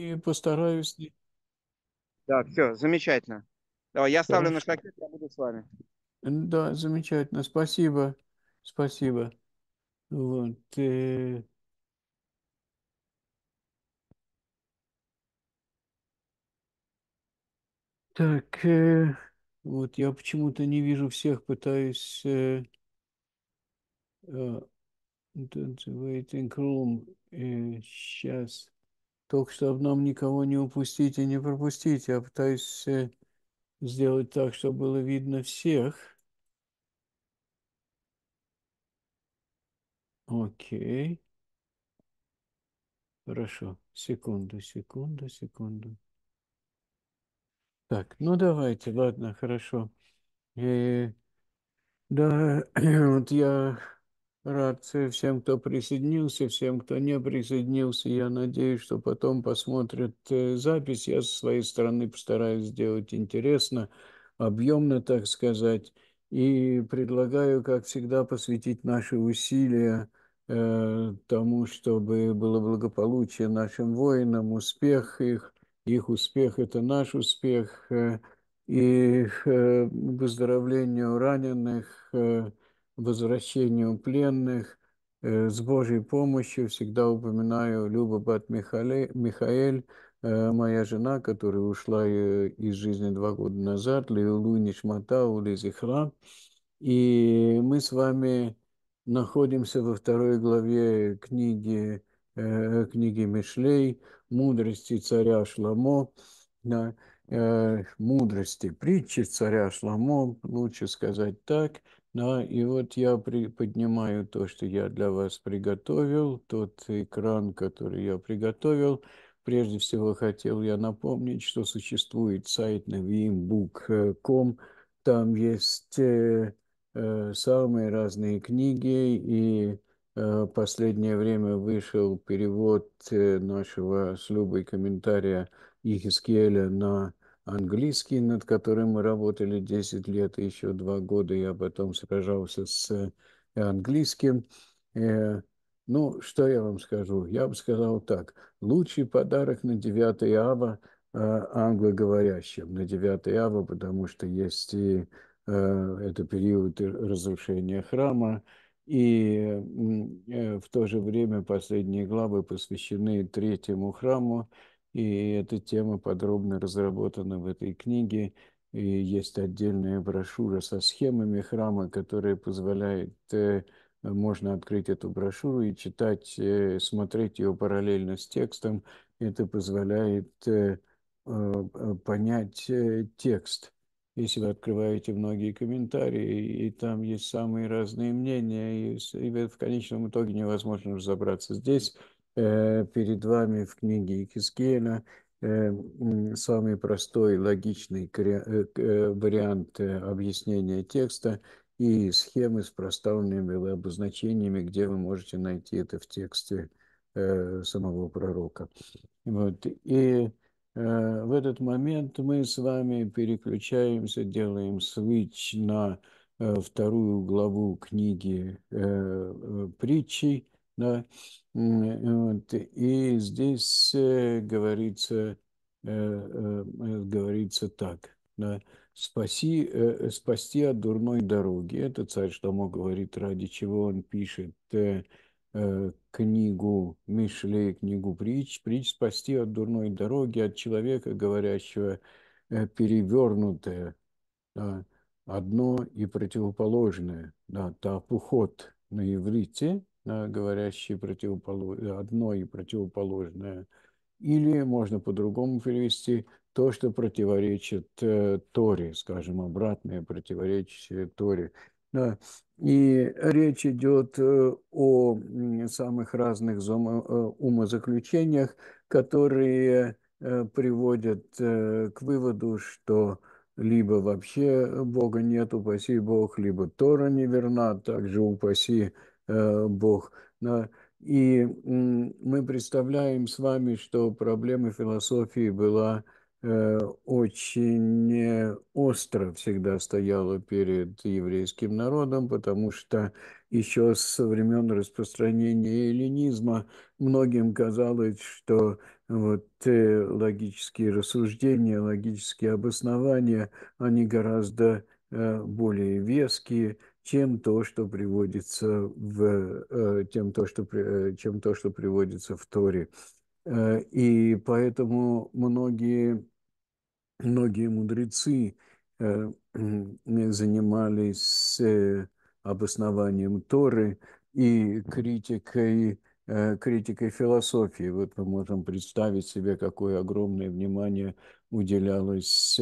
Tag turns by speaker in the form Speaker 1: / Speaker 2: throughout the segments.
Speaker 1: и постараюсь.
Speaker 2: Да, все, замечательно. Давай, я ставлю Хорошо. на шкафет, я буду с вами.
Speaker 1: Да, замечательно, спасибо, спасибо. Вот. Э... Так, э... вот я почему-то не вижу всех, пытаюсь... Э... Э... Waiting room. Э... Сейчас только чтобы нам никого не упустить и не пропустить. Я пытаюсь э, сделать так, чтобы было видно всех. Окей. Хорошо. Секунду, секунду, секунду. Так, ну давайте, ладно, хорошо. И, э, да, вот я Рад всем, кто присоединился, всем, кто не присоединился. Я надеюсь, что потом посмотрят э, запись. Я со своей стороны постараюсь сделать интересно, объемно, так сказать. И предлагаю, как всегда, посвятить наши усилия э, тому, чтобы было благополучие нашим воинам, успех их. Их успех – это наш успех. Э, и э, выздоровлению раненых э, – возвращению пленных. Э, с Божьей помощью всегда упоминаю Люба Бат Михаэль, э, моя жена, которая ушла э, из жизни два года назад, Лейлу Нишматау Лизихра. И мы с вами находимся во второй главе книги, книги Мишлей «Мудрости царя Шламо». Да, мудрости, притчи царя Шламо, лучше сказать так – да, и вот я при, поднимаю то, что я для вас приготовил, тот экран, который я приготовил. Прежде всего хотел я напомнить, что существует сайт на naviimbook.com, там есть э, э, самые разные книги, и э, последнее время вышел перевод э, нашего с Любой комментария Ихискеля на английский, над которым мы работали 10 лет, и еще 2 года я потом сражался с э, английским. Э, ну, что я вам скажу? Я бы сказал так. Лучший подарок на 9 ава э, англоговорящим, на 9 ава, потому что есть и это период разрушения храма, и в то же время последние главы посвящены третьему храму, и эта тема подробно разработана в этой книге. И есть отдельная брошюра со схемами храма, которая позволяет, э, можно открыть эту брошюру и читать, э, смотреть ее параллельно с текстом. Это позволяет э, понять текст. Если вы открываете многие комментарии, и там есть самые разные мнения, и в конечном итоге невозможно разобраться. Здесь Э, перед вами в книге Икискеля э, самый простой логичный э, вариант объяснения текста и схемы с проставленными обозначениями, где вы можете найти это в тексте самого пророка. Вот. И в этот момент мы с вами переключаемся, делаем свич на вторую главу книги притчи да? Э, вот. И здесь э, говорится, э, говорится так. Да? Спаси, спасти от дурной дороги. Это царь Штамо говорит, ради чего он пишет книгу Мишле, книгу притч, притч спасти от дурной дороги, от человека, говорящего перевернутое, да, одно и противоположное, да, тапухот на иврите, Э, говорящие противополож... одно и противоположное. Или можно по-другому перевести то, что противоречит э, Торе, скажем, обратное противоречие Торе. Да. И речь идет э, о самых разных э, умозаключениях, которые приводят к выводу, что либо вообще Бога нет, упаси Бог, либо Тора неверна, также упаси Бог Э, Бог. И мы представляем с вами, что проблема философии была э, очень э, остро всегда стояла перед еврейским народом, потому что еще со времен распространения эллинизма многим казалось, что вот логические рассуждения, логические обоснования, они гораздо более веские, чем то, что приводится в, э, тем то, что, э, чем то, что приводится в Торе. Э, и поэтому многие, многие мудрецы занимались обоснованием Торы и критикой, критикой философии. Вот мы можем представить себе, какое огромное внимание уделялось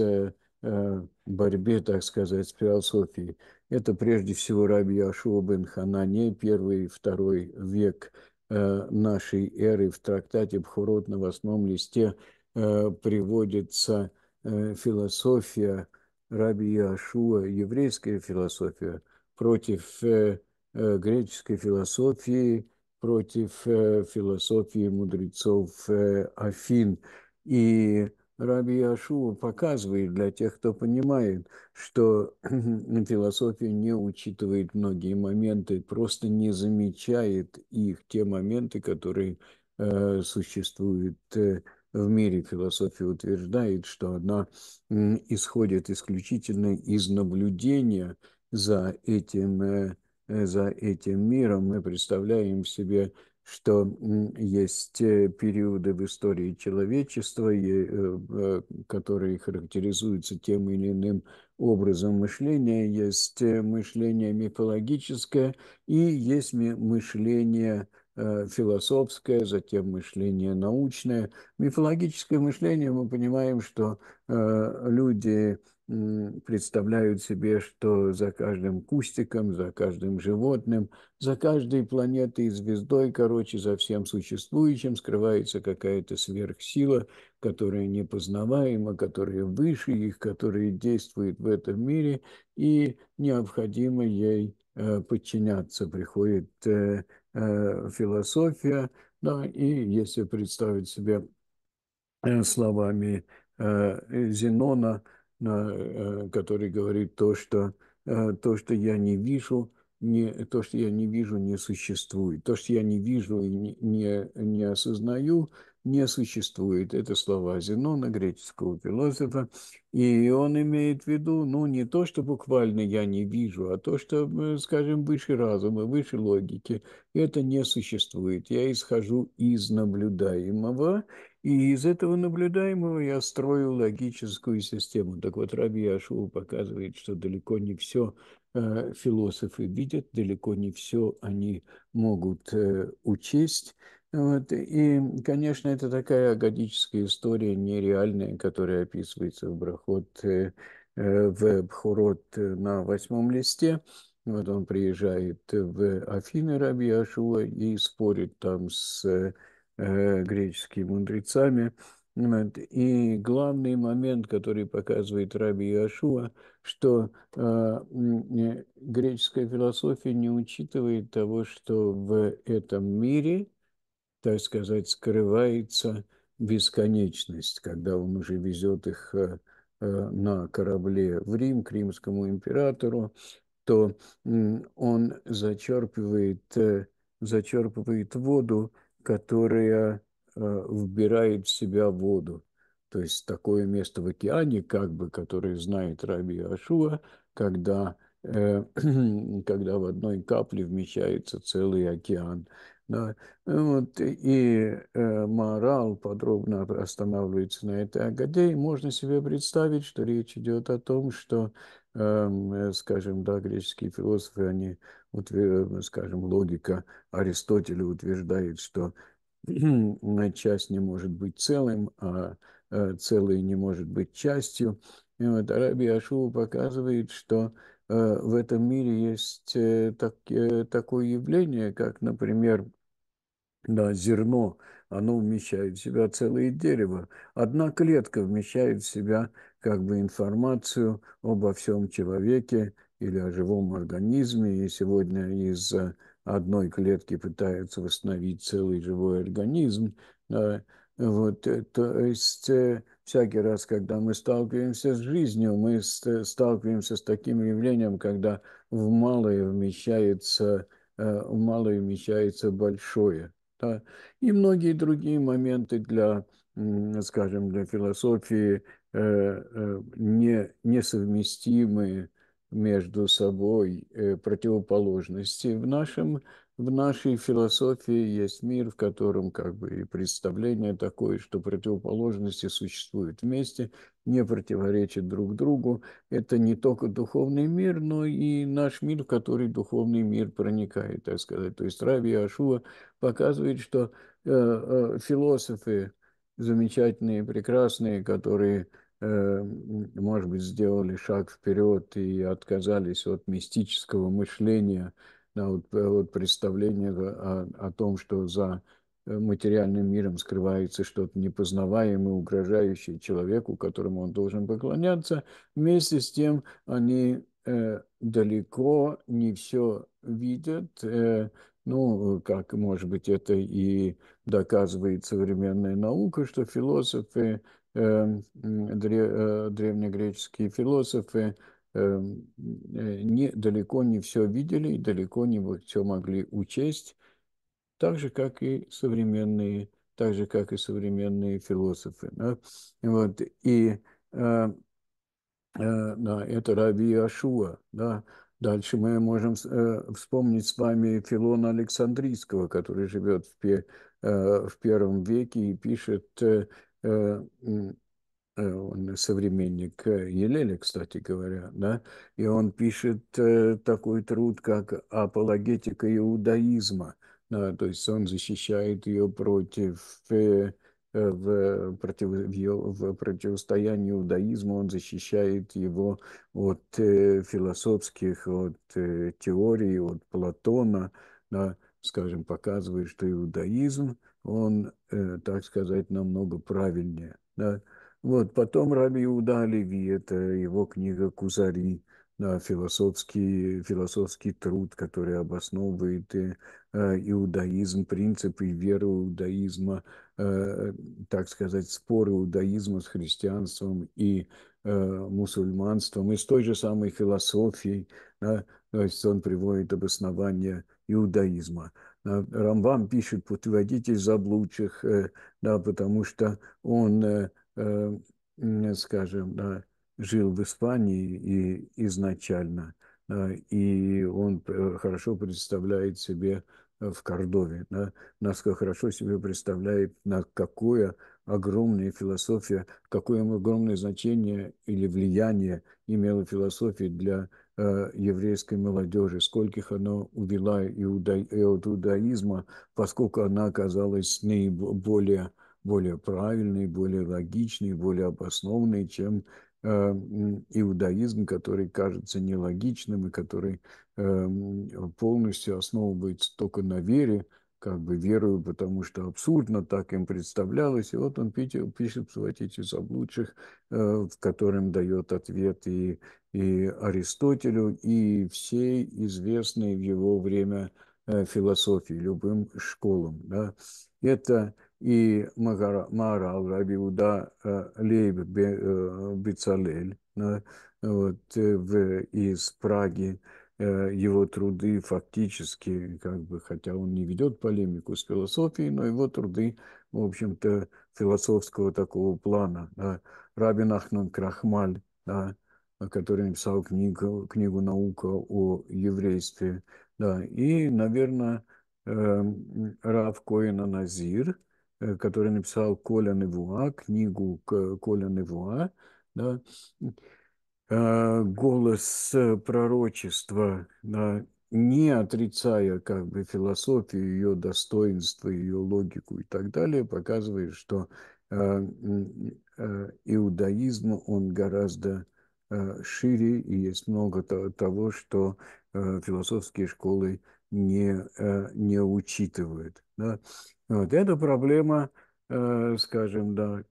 Speaker 1: борьбе, так сказать, с философией. Это прежде всего Раби Яшуа бен Ханане, первый и второй век э, нашей эры. В трактате Бхурот на восьмом листе э, приводится э, философия Раби Яшуа, еврейская философия, против греческой философии, против философии мудрецов Афин. И Раби Ашуа показывает для тех, кто понимает, что философия не учитывает многие моменты, просто не замечает их, те моменты, которые э, существуют э, в мире. Философия утверждает, что она э, исходит исключительно из наблюдения за этим, э, э за этим миром. Мы представляем себе что есть э, периоды в истории человечества, э, э, которые характеризуются тем или иным образом мышления. Есть мышление мифологическое и есть мышление философское, затем мышление научное. Мифологическое мышление мы понимаем, что люди представляют себе, что за каждым кустиком, за каждым животным, за каждой планетой и звездой, короче, за всем существующим скрывается какая-то сверхсила, которая непознаваема, которая выше их, которая действует в этом мире, и необходимо ей э, подчиняться. Приходит э, э, философия, да, и если представить себе словами Зенона – Э, э, который говорит то, что э, то, что я не вижу, не, то, что я не вижу, не существует. То, что я не вижу и не, не, осознаю, не существует. Это слова Зенона, греческого философа. И он имеет в виду, ну, не то, что буквально я не вижу, а то, что, скажем, выше разума, выше логики. Это не существует. Я исхожу из наблюдаемого и из этого наблюдаемого я строю логическую систему. Так вот, Раби Яшуа показывает, что далеко не все э, философы видят, далеко не все они могут э, учесть. Вот. И, конечно, это такая агодическая история, нереальная, которая описывается в Брахот, э, э в Бхурот э, на восьмом листе. Вот он приезжает в Афины Раби Яшуа и спорит там с Э, греческими мудрецами. И главный момент, который показывает Раби Иошуа, что э, греческая философия не учитывает того, что в этом мире, так сказать, скрывается бесконечность, когда он уже везет их э, э на корабле в Рим к римскому императору, то э, он зачерпывает, э, зачерпывает воду которая э, вбирает в себя воду. То есть такое место в океане, как бы, которое знает Раби Ашуа, когда, э, когда в одной капле вмещается целый океан. Да. Вот, и э, Морал подробно останавливается на этой агаде, и Можно себе представить, что речь идет о том, что, эм, э, скажем, да, греческие философы, они скажем, логика Аристотеля утверждает, что часть не может быть целым, а э, целое не может быть частью. И вот Араби Ашува показывает, что э, в этом мире есть э, такое явление, как, например, да, зерно, оно вмещает в себя целое дерево. Одна клетка вмещает в себя как бы информацию обо всем человеке, или о живом организме, и сегодня из э, одной клетки пытаются восстановить целый живой организм. вот, э, то есть э, всякий раз, когда мы сталкиваемся с жизнью, мы сталкиваемся с таким явлением, когда в малое вмещается, в малое вмещается большое. Да? И многие другие моменты для, скажем, для философии не, несовместимые между собой э, противоположности. В, нашем, в нашей философии есть мир, в котором как бы и представление такое, что противоположности существуют вместе, не противоречат друг другу. Это не только духовный мир, но и наш мир, в который духовный мир проникает, так сказать. То есть Рави Ашуа показывает, что э, э, философы замечательные, прекрасные, которые Э, может быть, сделали шаг вперед и отказались от мистического мышления, да, вот, вот э, представления о, о том, что за э, материальным миром скрывается что-то непознаваемое, угрожающее человеку, которому он должен поклоняться. Вместе с тем они э, далеко не все видят, э, ну, как, может быть, это и доказывает современная наука, что философы Эм, э, древнегреческие философы эм, э, не, далеко не все видели далеко не все могли учесть, так же, как и современные, так же, как и современные философы. Да? Вот, и э, да, это Раби Ашуа, да, Дальше мы можем вспомнить с вами Филона Александрийского, который живет в, в первом веке и пишет Э, э, он современник э, Елеля, кстати говоря, да, и он пишет такой труд, как «Апологетика иудаизма», да, то есть он защищает ее против в, против, в в противостоянии иудаизму, он защищает его от философских, от теорий, от Платона, да, скажем, показывает, что иудаизм – он, э, так сказать, намного правильнее. Да. Вот, потом Раби Иуда это его книга «Кузари», да, философский, философский труд, который обосновывает э, э, иудаизм, принципы веры иудаизма, э, так сказать, споры иудаизма с христианством и э, мусульманством, и с той же самой философией, да, то есть он приводит обоснование иудаизма. Э, Рамбам пишет «Путеводитель заблудших», э, да, потому что он, э, скажем, да, жил в Испании и изначально, и он хорошо представляет себе в Кордове, да, насколько хорошо себе представляет, на какое огромное философия, какое огромное значение или влияние имела философия для Э, еврейской молодежи, скольких она увела от иудаизма, поскольку она оказалась наиболее более правильной, более логичной, более обоснованной, чем э, иудаизм, который кажется нелогичным и который э, полностью основывается только на вере, как бы верую, потому что абсурдно так им представлялось. И вот он пишет, пишет вот эти заблудших, э, в котором дает ответ и, и Аристотелю, и всей известной в его время э, философии, любым школам. Да. Это и Маарал, Раби Уда э, Лейб Бецалель да, вот, в, из Праги, Э, его труды фактически, как бы, хотя он не ведет полемику с философией, но его труды, в общем-то, философского такого плана. Да. Рабин Ахнан Крахмаль, да, который написал книгу, книгу «Наука о еврействе», да, и, наверное, эм, Рав Коина Назир, э, который написал Коля Невуа, книгу Коля Невуа, да, Э, голос э, пророчества, не отрицая как бы философию, ее достоинство, ее логику и так далее, показывает, что э, иудаизм, он гораздо шире, и есть много того, что философские школы не, не учитывают. Да? Вот эта проблема, скажем, да,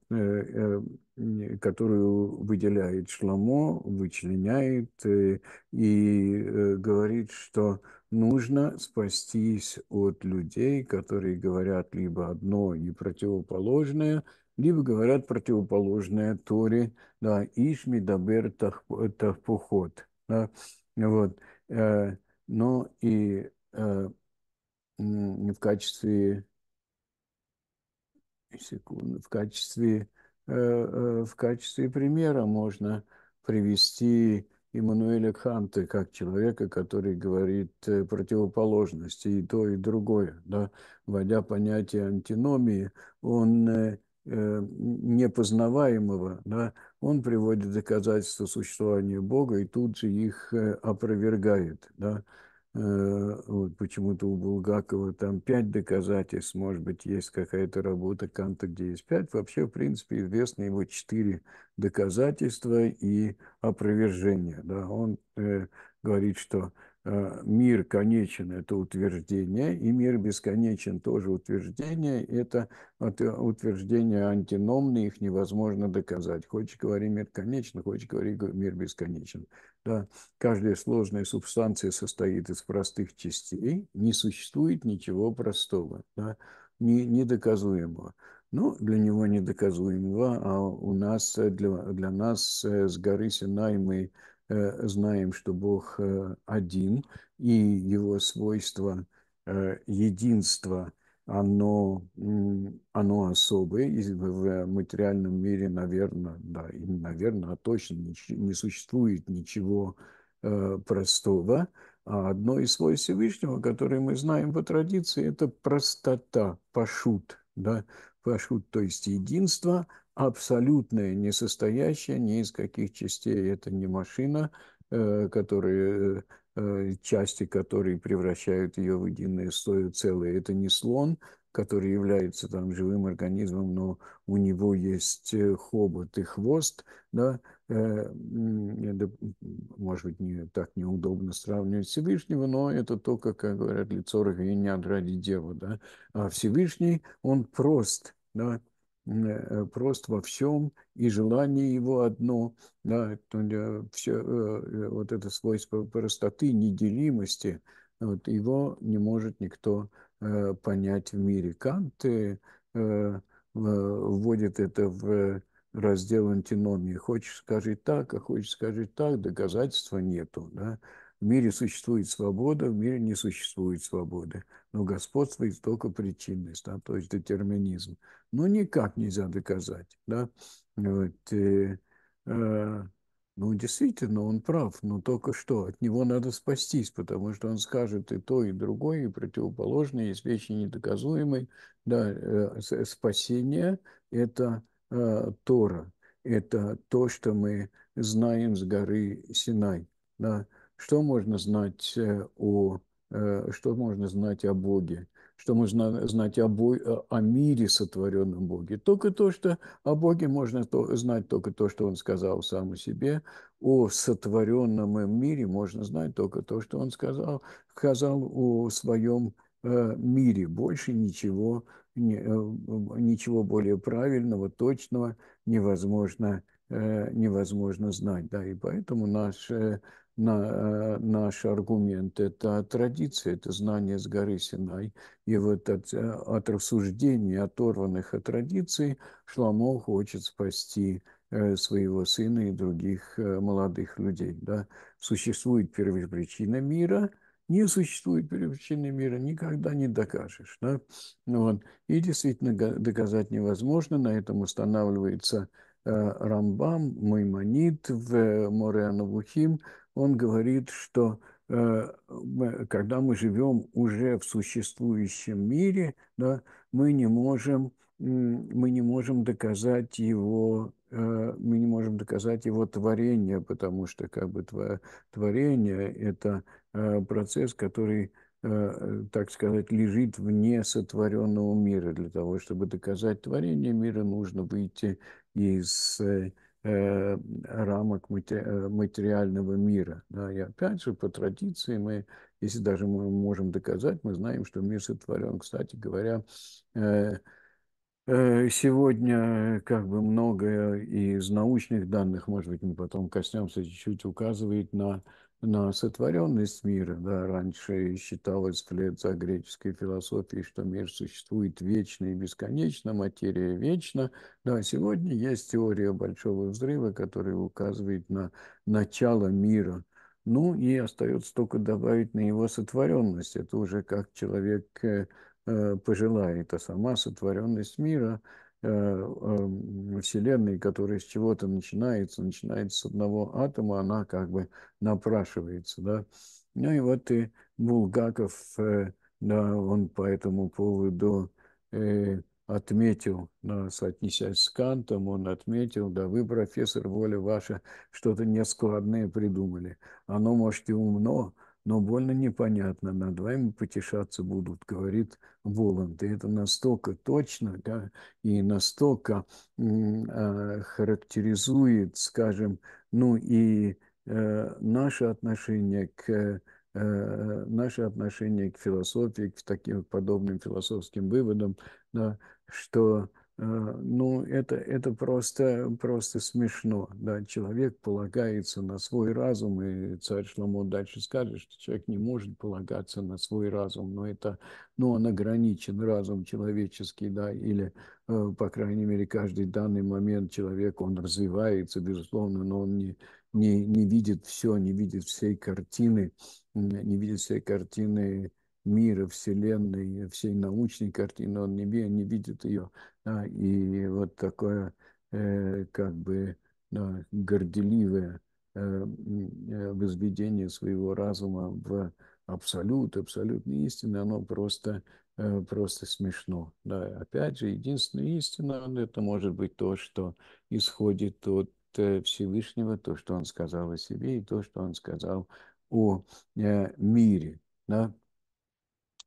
Speaker 1: которую выделяет Шламо, вычленяет э, и э, говорит, что нужно спастись от людей, которые говорят либо одно и противоположное, либо говорят противоположное Торе, да, Ишми Дабер Тахпухот. Да, вот. Э, но и в качестве секунду, в качестве Э, э, в качестве примера можно привести Иммануэля Канта как человека, который говорит э, противоположности и то, и другое. Да? Вводя понятие антиномии, он непознаваемого, да, он приводит доказательства существования Бога и тут же их опровергает. Да. Э, вот почему-то у Булгакова там пять доказательств, может быть, есть какая-то работа Канта, где есть пять. Вообще, в принципе, известны его четыре доказательства и опровержения. Да? Он э, говорит, что Э, мир конечен – это утверждение, и мир бесконечен – тоже утверждение. Это э, утверждения антиномные, их невозможно доказать. Хочешь – говори мир конечен, хочешь – говори мир бесконечен. Да. Каждая сложная субстанция состоит из простых частей, не существует ничего простого, да, не, недоказуемого. Ну, для него недоказуемого, а у нас, э, для, для нас с горы Синай мы Э, знаем, что Бог э, один, и его свойство э, единства, оно, оно особое, и в материальном мире, наверное, да, и, наверное, а точно не, не существует ничего простого, а одно из свойств Всевышнего, которое мы знаем по традиции, это простота, пашут, да, пашут, то есть единство, абсолютная, не состоящая ни из каких частей. Это не машина, э, которые, э, части которой превращают ее в единое целое. Это не слон, который является там живым организмом, но у него есть э, хобот и хвост, да, это, может быть, не, так неудобно сравнивать Всевышнего, но это то, как говорят, лицо не отради дева, да, а Всевышний, он прост, да, Э, прост во всем, и желание его одно, да, все, э, э, вот это свойство простоты, неделимости, вот, его не может никто понять в мире. Кант вводит это в раздел антиномии. Хочешь, скажи так, а хочешь, скажи так, доказательства нету. Да? В мире существует свобода, в мире не существует свободы. Но господствует только причинность, да, то есть детерминизм. Ну, никак нельзя доказать. Да? Вот, э, э, ну, действительно, он прав, но только что от него надо спастись, потому что он скажет и то, и другое, и противоположное, есть вещи недоказуемые. Да, э, спасение – это э, Тора, это то, что мы знаем с горы Синай. Да? Что можно знать э, о э, что можно знать о Боге, что можно знать о, Бо... о мире сотворенном Боге. Только то, что о Боге можно то... знать только то, что Он сказал сам о себе. О сотворенном мире можно знать только то, что Он сказал, сказал о своем э, мире. Больше ничего, ничего более правильного, точного невозможно невозможно знать. Да, и поэтому наш на, э, наш аргумент. Это традиция, это знание с горы Синай. И вот от, э, от рассуждений, оторванных от традиции, Шламо хочет спасти э, своего сына и других молодых людей. Да? Существует первопричина мира – не существует причины мира, никогда не докажешь. Да? Вот. И действительно доказать невозможно, на этом устанавливается Рамбам, Маймонит в э, Море Анавухим, он говорит, что э, когда мы живем уже в существующем мире, да, мы не можем мы не можем доказать его э, мы не можем доказать его творение, потому что как бы творение – это э, процесс, который так сказать, лежит вне сотворенного мира. Для того, чтобы доказать творение мира, нужно выйти из Э, рамок э, материального мира. Да, и опять же, по традиции мы, если даже мы можем доказать, мы знаем, что мир сотворен, кстати говоря, э, Сегодня как бы многое из научных данных, может быть, мы потом коснемся, чуть-чуть указывает на на сотворенность мира, да, раньше считалось вслед за греческой философией, что мир существует вечно и бесконечно, материя вечна, да, сегодня есть теория Большого Взрыва, которая указывает на начало мира, ну и остается только добавить на его сотворенность, это уже как человек э, э, пожелает, а сама сотворенность мира – Э, эм, Вселенной, которая с чего-то начинается, начинается с одного атома, она как бы напрашивается, да. Ну и вот и Булгаков, э, да, он по этому поводу э, отметил, да, соотнесясь с Кантом, он отметил, да, вы, профессор, воля ваша, что-то нескладное придумали. Оно, может, и умно, но больно непонятно, над вами потешаться будут, говорит Воланд. И это настолько точно да, и настолько э, характеризует, скажем, ну и э, наше отношение к э, э, наше отношение к философии, к таким подобным философским выводам, да, что Э, ну, это, это просто, просто смешно. Да? Человек полагается на свой разум, и царь Шламо дальше скажет, что человек не может полагаться на свой разум, но это, ну, он ограничен, разум человеческий, да, или, э, по крайней мере, каждый данный момент человек, он развивается, безусловно, но он не, не, не видит все, не видит всей картины, не видит всей картины мира, Вселенной, всей научной картины, он не, не видит ее. Да, и вот такое э, как бы да, горделивое э, э, возведение своего разума в абсолют, абсолютной истины, оно просто, э, просто смешно. Да. Опять же, единственная истина, ну, это может быть то, что исходит от э, Всевышнего, то, что он сказал о себе, и то, что он сказал о э, мире. Да?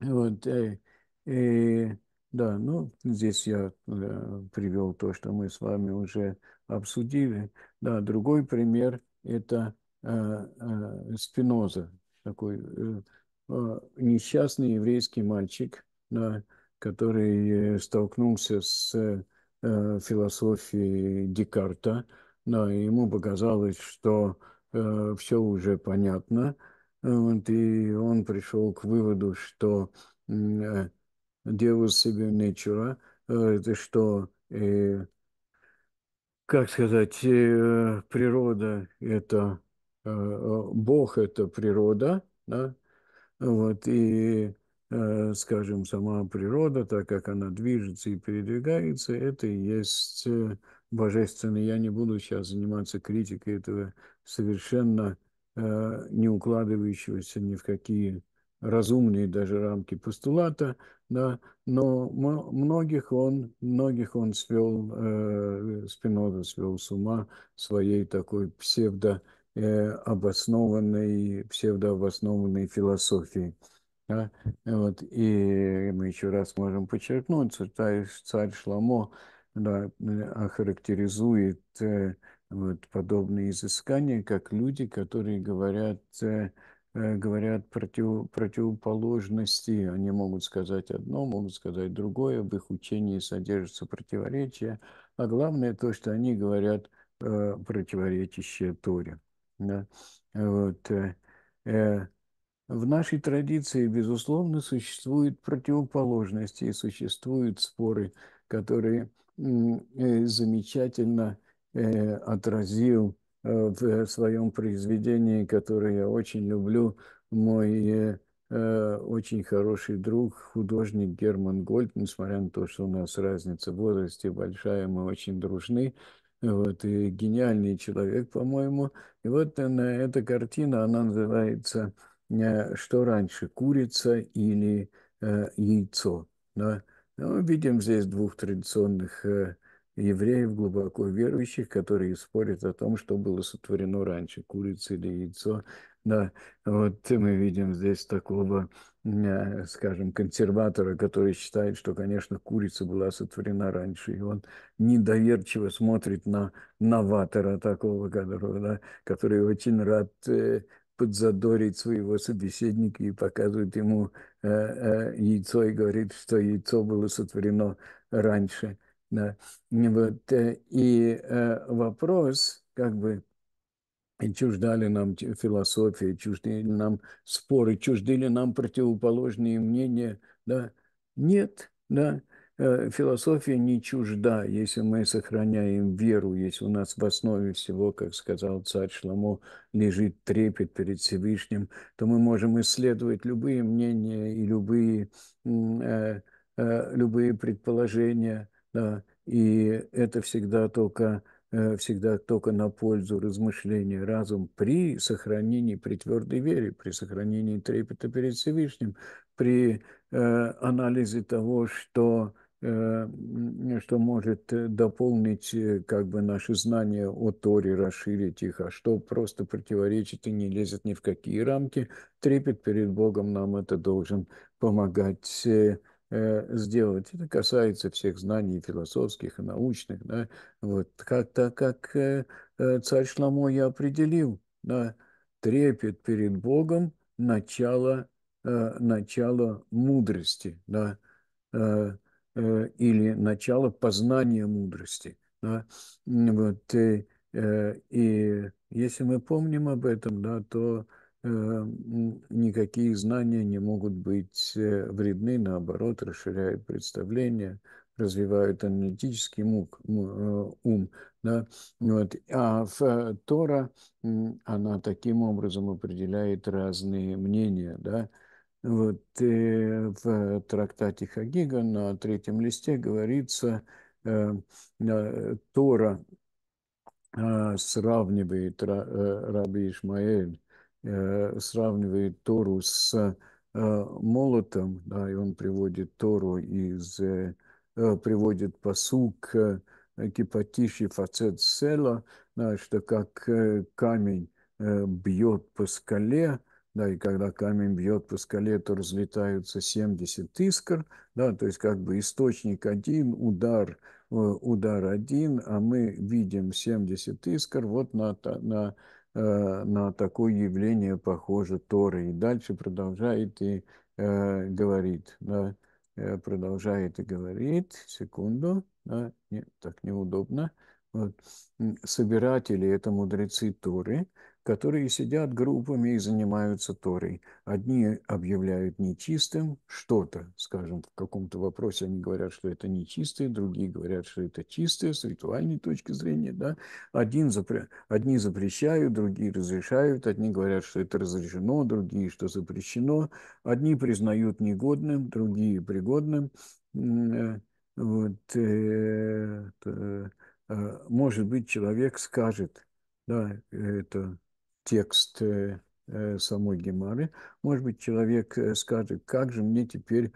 Speaker 1: Вот, э, э, да, ну, здесь я э, привел то, что мы с вами уже обсудили. Да, другой пример – это э, э, Спиноза, такой э, э, несчастный еврейский мальчик, да, который э, столкнулся с э, э, философией Декарта, да, ему показалось, что э, все уже понятно – вот, и он пришел к выводу, что э, Девус себе нечего, э, это что, э, как сказать, э, природа – это э, э Бог – это природа, да? вот, и, скажем, сама природа, так как она движется и передвигается, это и есть божественное. Я не буду сейчас заниматься критикой этого совершенно Э, не укладывающегося ни в какие разумные даже рамки постулата, да, но многих он, многих он свел, э, Спиноза свел с ума своей такой э, псевдообоснованной псевдообоснованной философии, Да? Вот, и мы еще раз можем подчеркнуть, что царь Шламо да, охарактеризует э, вот, подобные изыскания, как люди, которые говорят, э, э, говорят против, противоположности. Они могут сказать одно, могут сказать другое, в их учении содержится противоречие, А главное то, что они говорят э, противоречащие Торе. Да? Вот, э, э, в нашей традиции, безусловно, существуют противоположности и существуют споры, которые э, замечательно Э, отразил э, в своем произведении, которое я очень люблю, мой э, очень хороший друг, художник Герман Гольд, несмотря на то, что у нас разница в возрасте большая, мы очень дружны, вот, и гениальный человек, по-моему. И вот она, эта картина, она называется «Что раньше, курица или э, яйцо?». Да? Ну, видим здесь двух традиционных э, евреев, глубоко верующих, которые спорят о том, что было сотворено раньше, курица или яйцо. Да, вот мы видим здесь такого, э, скажем, консерватора, который считает, что, конечно, курица была сотворена раньше, и он недоверчиво смотрит на новатора такого, которого, да, который очень рад э, подзадорить своего собеседника и показывает ему э, яйцо и говорит, что яйцо было сотворено раньше – да. Вот, э, и э, вопрос, как бы, чуждали нам философия, чужды нам споры, чужды нам противоположные мнения, да? Нет, да, э, философия не чужда, если мы сохраняем веру, если у нас в основе всего, как сказал царь Шламо, лежит трепет перед Всевышним, то мы можем исследовать любые мнения и любые, любые предположения – да, и это всегда только, э, всегда только на пользу размышления разум при сохранении, при твердой вере, при сохранении трепета перед Всевышним, при э, анализе того, что э, что может э, дополнить как бы наши знания о Торе, расширить их, а что просто противоречит и не лезет ни в какие рамки. Трепет перед Богом нам это должен помогать Э, сделать. Это касается всех знаний философских и научных. Да? Вот, как, так э, как э, царь Шламо и определил, да, трепет перед Богом начало, начало мудрости, да, или начало познания мудрости. Да? Вот, и, и если мы помним об этом, да, то Э, никакие знания не могут быть э, вредны, наоборот, расширяют представление, развивают аналитический мук, э, ум. Да? Вот. А в Тора она таким образом определяет разные мнения. Да? Вот в трактате Хагига на третьем листе говорится, Тора а, сравнивает Раби Ишмаэль Э, сравнивает Тору с э, молотом, да, и он приводит Тору из, э, приводит посук кипатиши фацет села, да, что как камень бьет по скале, да, и когда камень бьет по скале, то разлетаются 70 искр, да, то есть как бы источник один, удар, удар один, а мы видим 70 искр, вот на, на Э, на такое явление похоже Торы. И дальше продолжает и э, говорит, да, э, продолжает и говорит, секунду, да, нет, так неудобно. Вот. Собиратели – это мудрецы Торы, которые сидят группами и занимаются Торой. Одни объявляют нечистым что-то, скажем, в каком-то вопросе они говорят, что это нечистое, другие говорят, что это чистое с ритуальной точки зрения. Да? Один запре... Одни запрещают, другие разрешают, одни говорят, что это разрешено, другие, что запрещено. Одни признают негодным, другие пригодным. Э, вот, э, э, а, может быть, человек скажет, да, это текст э, э, самой Гемары. Может быть, человек э, скажет, как же мне теперь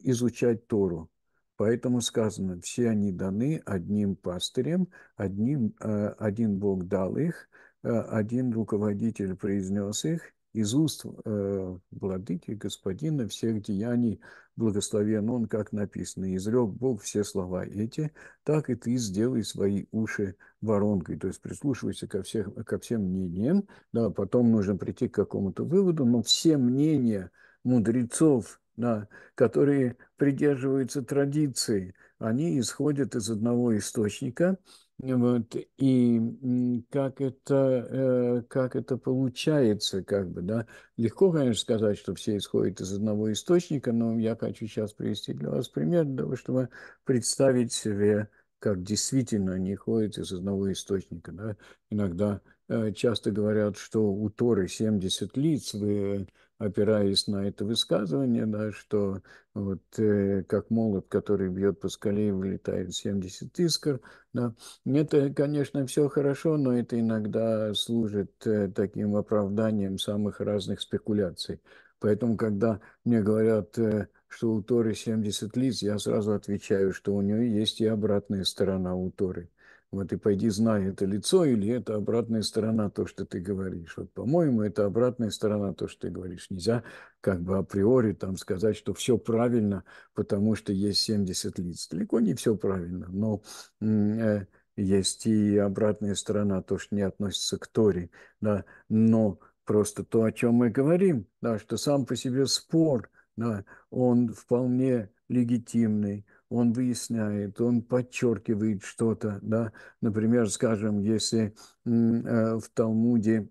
Speaker 1: изучать Тору? Поэтому сказано, все они даны одним пастырем, одним, один Бог дал их, один руководитель произнес их, из уст э, владыки, господина всех деяний, благословен он, как написано, изрек Бог все слова эти, так и ты сделай свои уши воронкой, то есть прислушивайся ко, всех, ко всем мнениям, да, потом нужно прийти к какому-то выводу, но все мнения мудрецов, да, которые придерживаются традиции, они исходят из одного источника – вот, и как это, э, как это получается, как бы, да. Легко, конечно, сказать, что все исходят из одного источника, но я хочу сейчас привести для вас пример, для того, чтобы представить себе, как действительно они ходят из одного источника. Да? Иногда э, часто говорят, что у Торы 70 лиц, вы опираясь на это высказывание, да, что вот э, как молот, который бьет по скале и вылетает 70 искр, да, это, конечно, все хорошо, но это иногда служит э, таким оправданием самых разных спекуляций. Поэтому, когда мне говорят, э, что у Торы 70 лиц, я сразу отвечаю, что у нее есть и обратная сторона у Торы – вот и пойди, знай это лицо или это обратная сторона то, что ты говоришь. Вот, по-моему, это обратная сторона то, что ты говоришь. Нельзя как бы априори там сказать, что все правильно, потому что есть 70 лиц. Далеко не все правильно, но э, есть и обратная сторона, то, что не относится к Торе. Да, но просто то, о чем мы говорим, да, что сам по себе спор, да, он вполне легитимный, он выясняет, он подчеркивает что-то, да, например, скажем, если э, в Талмуде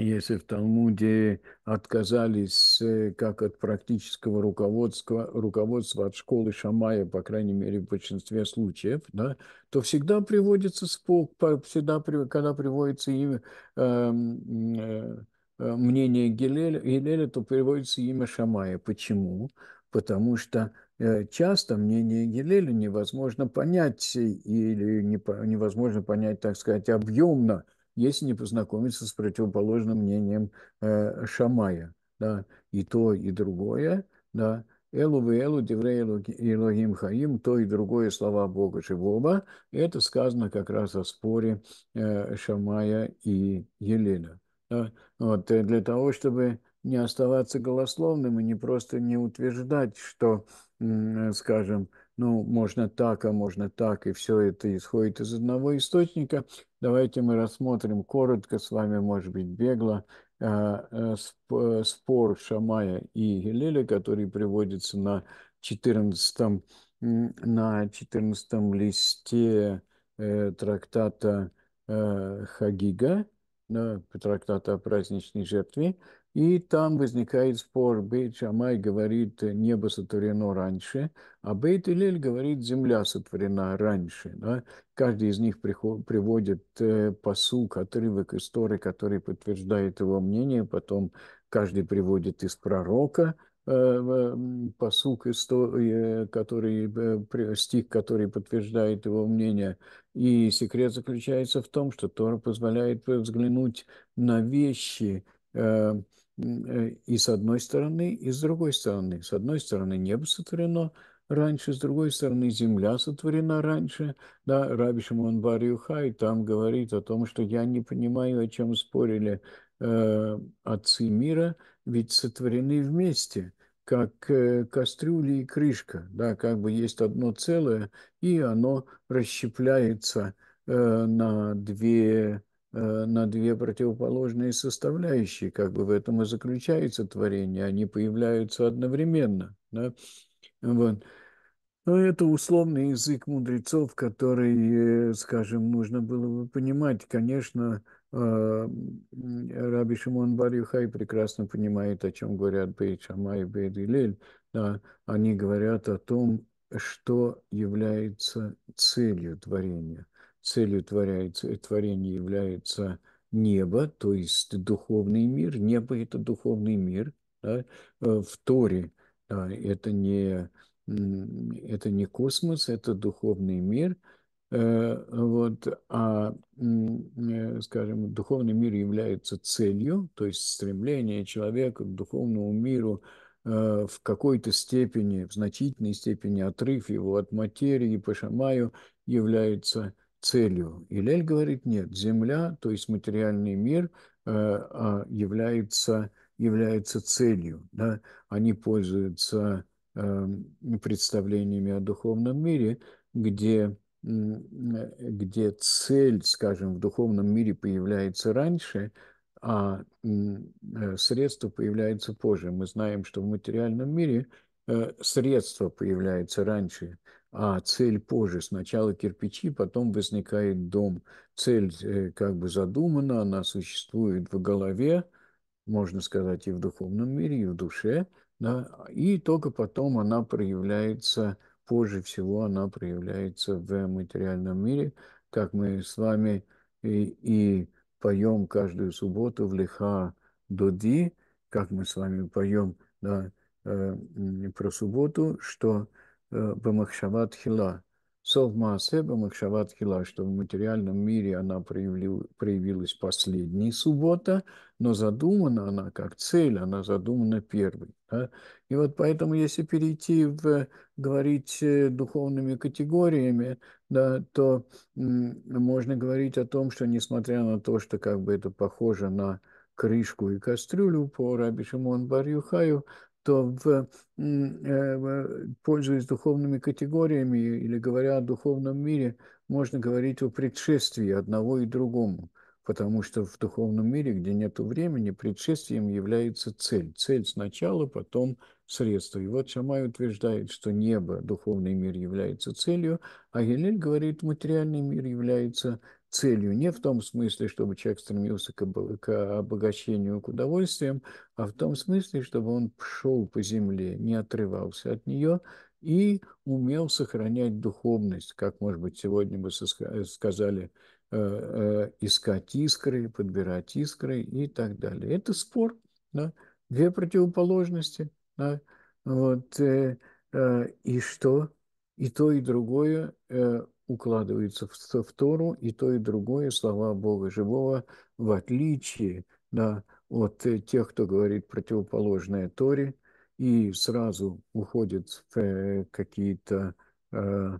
Speaker 1: если в Талмуде отказались э, как от практического руководства, руководства от школы Шамая, по крайней мере, в большинстве случаев, да, то всегда приводится спок, всегда, когда приводится имя, э, э, э, мнение Гелеля, Гелеля, то приводится имя Шамая. Почему? Потому что Э, часто мнение Гелеля невозможно понять или невозможно понять, так сказать, объемно, если не познакомиться с противоположным мнением э, Шамая. Да, и то, и другое, да, Элу в Элу, Деврей Элогим Хаим, то и другое слова Бога Живого. Это сказано как раз о споре э, Шамая и Елена. Да? Вот, для того, чтобы не оставаться голословным и не просто не утверждать, что скажем, ну, можно так, а можно так, и все это исходит из одного источника. Давайте мы рассмотрим коротко с вами, может быть, бегло, а, э, спор Шамая и Гелеля, который приводится на 14, на 14 листе э, трактата э, Хагига, трактата о праздничной жертве, и там возникает спор. Бейт Шамай говорит, э, небо сотворено раньше, а Бейт Илель говорит, земля сотворена раньше. Да? Каждый из них приход, приводит э, посук, отрывок истории, который подтверждает его мнение. Потом каждый приводит из пророка э, посук, истории, э, который, э, стих, который подтверждает его мнение. И секрет заключается в том, что Тора позволяет взглянуть на вещи – Э, э, и с одной стороны, и с другой стороны. С одной стороны, небо сотворено раньше, с другой стороны, земля сотворена раньше. Да, Раби Шимон бар и там говорит о том, что я не понимаю, о чем спорили э, отцы мира, ведь сотворены вместе как э, кастрюля и крышка, да, как бы есть одно целое, и оно расщепляется э, на две Э, на две противоположные составляющие, как бы в этом и заключается творение, они появляются одновременно. Да? Вот. Но ну, это условный язык мудрецов, который, э, скажем, нужно было бы понимать. Конечно, а, Раби Шимон Барюхай прекрасно понимает, о чем говорят Бейт Шамай и Бейт Илель. Да, они говорят о том, что является целью творения – целью творяется, э, творения является небо, то есть духовный мир. Небо – это духовный мир. Да? Э, в Торе да, это, не, это не космос, это духовный мир. Э, вот, а, скажем, духовный мир является целью, то есть стремление человека к духовному миру в какой-то степени, в значительной степени отрыв его от материи по шамаю является целью. Илель говорит, нет, земля, то есть материальный мир, э, а, является, является целью. Да? Они пользуются эм, представлениями о духовном мире, где э, где цель, скажем, в духовном мире появляется раньше, а э, средства появляются позже. Мы знаем, что в материальном мире средства появляются раньше, а цель позже. Сначала кирпичи, потом возникает дом. Цель э, как бы задумана, она существует в голове, можно сказать, и в духовном мире, и в душе, да, и только потом она проявляется, позже всего она проявляется в материальном мире, как мы с вами и, и поем каждую субботу в лиха доди, как мы с вами поем да, э, про субботу, что Бамахшават Хила. Совмасе Бамахшават Хила, что в материальном мире она проявил, проявилась последней суббота, но задумана она как цель, она задумана первой. Да? И вот поэтому, если перейти в говорить э, духовными категориями, да, то можно говорить о том, что несмотря на то, что как бы это похоже на крышку и кастрюлю по Раби Шимон Барюхаю, что э, в, пользуясь духовными категориями или говоря о духовном мире, можно говорить о предшествии одного и другому, потому что в духовном мире, где нет времени, предшествием является цель. Цель сначала, потом средство. И вот Шамай утверждает, что небо, духовный мир является целью, а Елель говорит, материальный мир является целью не в том смысле, чтобы человек стремился к, к обогащению, к удовольствиям, а в том смысле, чтобы он шел по земле, не отрывался от нее и умел сохранять духовность, как, может быть, сегодня бы сказали, э, э, искать искры, подбирать искры и так далее. Это спор, да? две противоположности. Да? Вот, э, и что? И то, и другое укладывается в, в Тору и то, и другое слова Бога Живого, в отличие да, от э, тех, кто говорит противоположное Торе, и сразу уходит в э, какие-то э,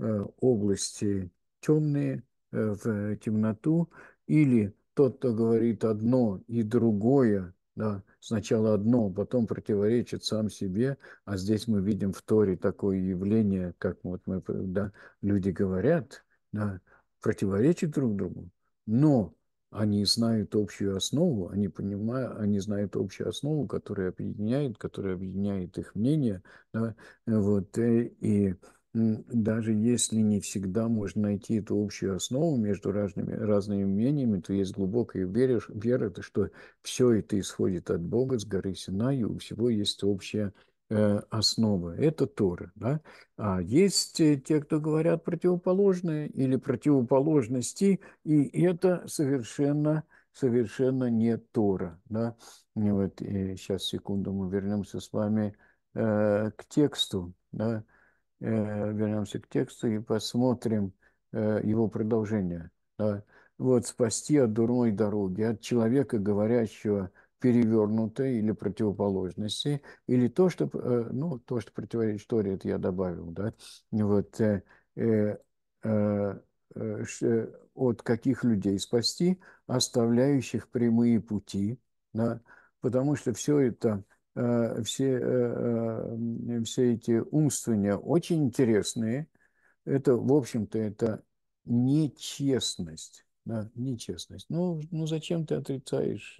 Speaker 1: э области темные, э, в темноту, или тот, кто говорит одно и другое, да, сначала одно, потом противоречит сам себе, а здесь мы видим в Торе такое явление, как вот мы, да, люди говорят, да, противоречат друг другу, но они знают общую основу, они понимают, они знают общую основу, которая объединяет, которая объединяет их мнение, да, вот, э, и, и даже если не всегда можно найти эту общую основу между разными, разными мнениями, то есть глубокая вера, вера, что все это исходит от Бога с горы Синаю, у всего есть общая э, основа. Это Тора. Да? А есть э, те, кто говорят противоположное или противоположности, и это совершенно, совершенно не Тора. Да? И вот сейчас, секунду, мы вернемся с вами э, к тексту. Да? Э, вернемся к тексту и посмотрим э, его продолжение. Вот спасти от дурной дороги, от человека, говорящего перевернутой или противоположности, или то, что, э, ну, то, что противоречит Торе, это я добавил, да, вот, э, э, э, от каких людей спасти, оставляющих прямые пути, да, потому что все это Э, все, э, э, все эти умствования очень интересные. Это, в общем-то, это нечестность. Да, нечестность. Ну, ну зачем ты отрицаешь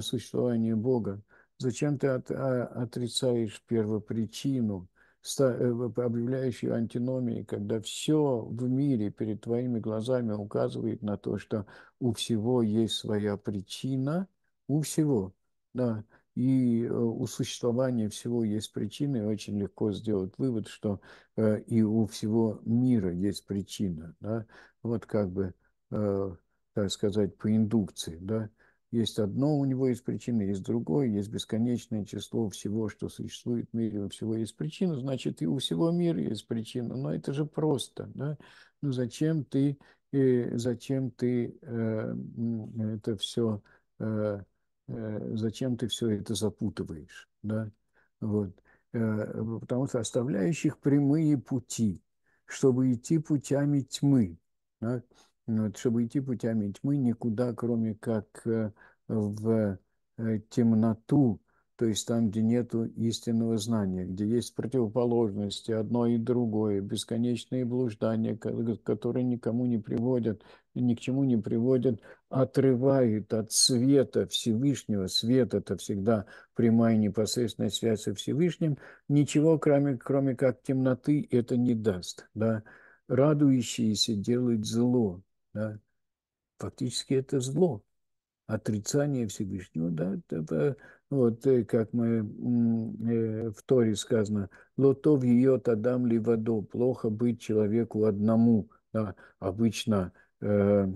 Speaker 1: существование Бога? Зачем ты от, а, отрицаешь первопричину, объявляющую антиномии, когда все в мире перед твоими глазами указывает на то, что у всего есть своя причина, у всего, да, и э, у существования всего есть причина, и очень легко сделать вывод, что э, и у всего мира есть причина. Да? Вот как бы, э, так сказать, по индукции. Да? Есть одно у него есть причина, есть другое, есть бесконечное число всего, что существует в мире, у всего есть причина, значит, и у всего мира есть причина. Но это же просто, да? Ну зачем ты, зачем ты это все Э, зачем ты все это запутываешь, да? Вот. Э, потому что оставляющих прямые пути, чтобы идти путями тьмы, да? вот, чтобы идти путями тьмы никуда, кроме как э, в темноту, то есть там, где нет истинного знания, где есть противоположности одно и другое, бесконечные блуждания, которые никому не приводят, ни к чему не приводят, отрывают от света Всевышнего, свет – это всегда прямая непосредственная связь со Всевышним, ничего, кроме, кроме как темноты, это не даст. Да? Радующиеся делают зло. Да? Фактически это зло. Отрицание Всевышнего, да, это, вот э, как мы э, в Торе сказано, лотов ее тадам ливадо, плохо быть человеку одному. Да? Обычно Э,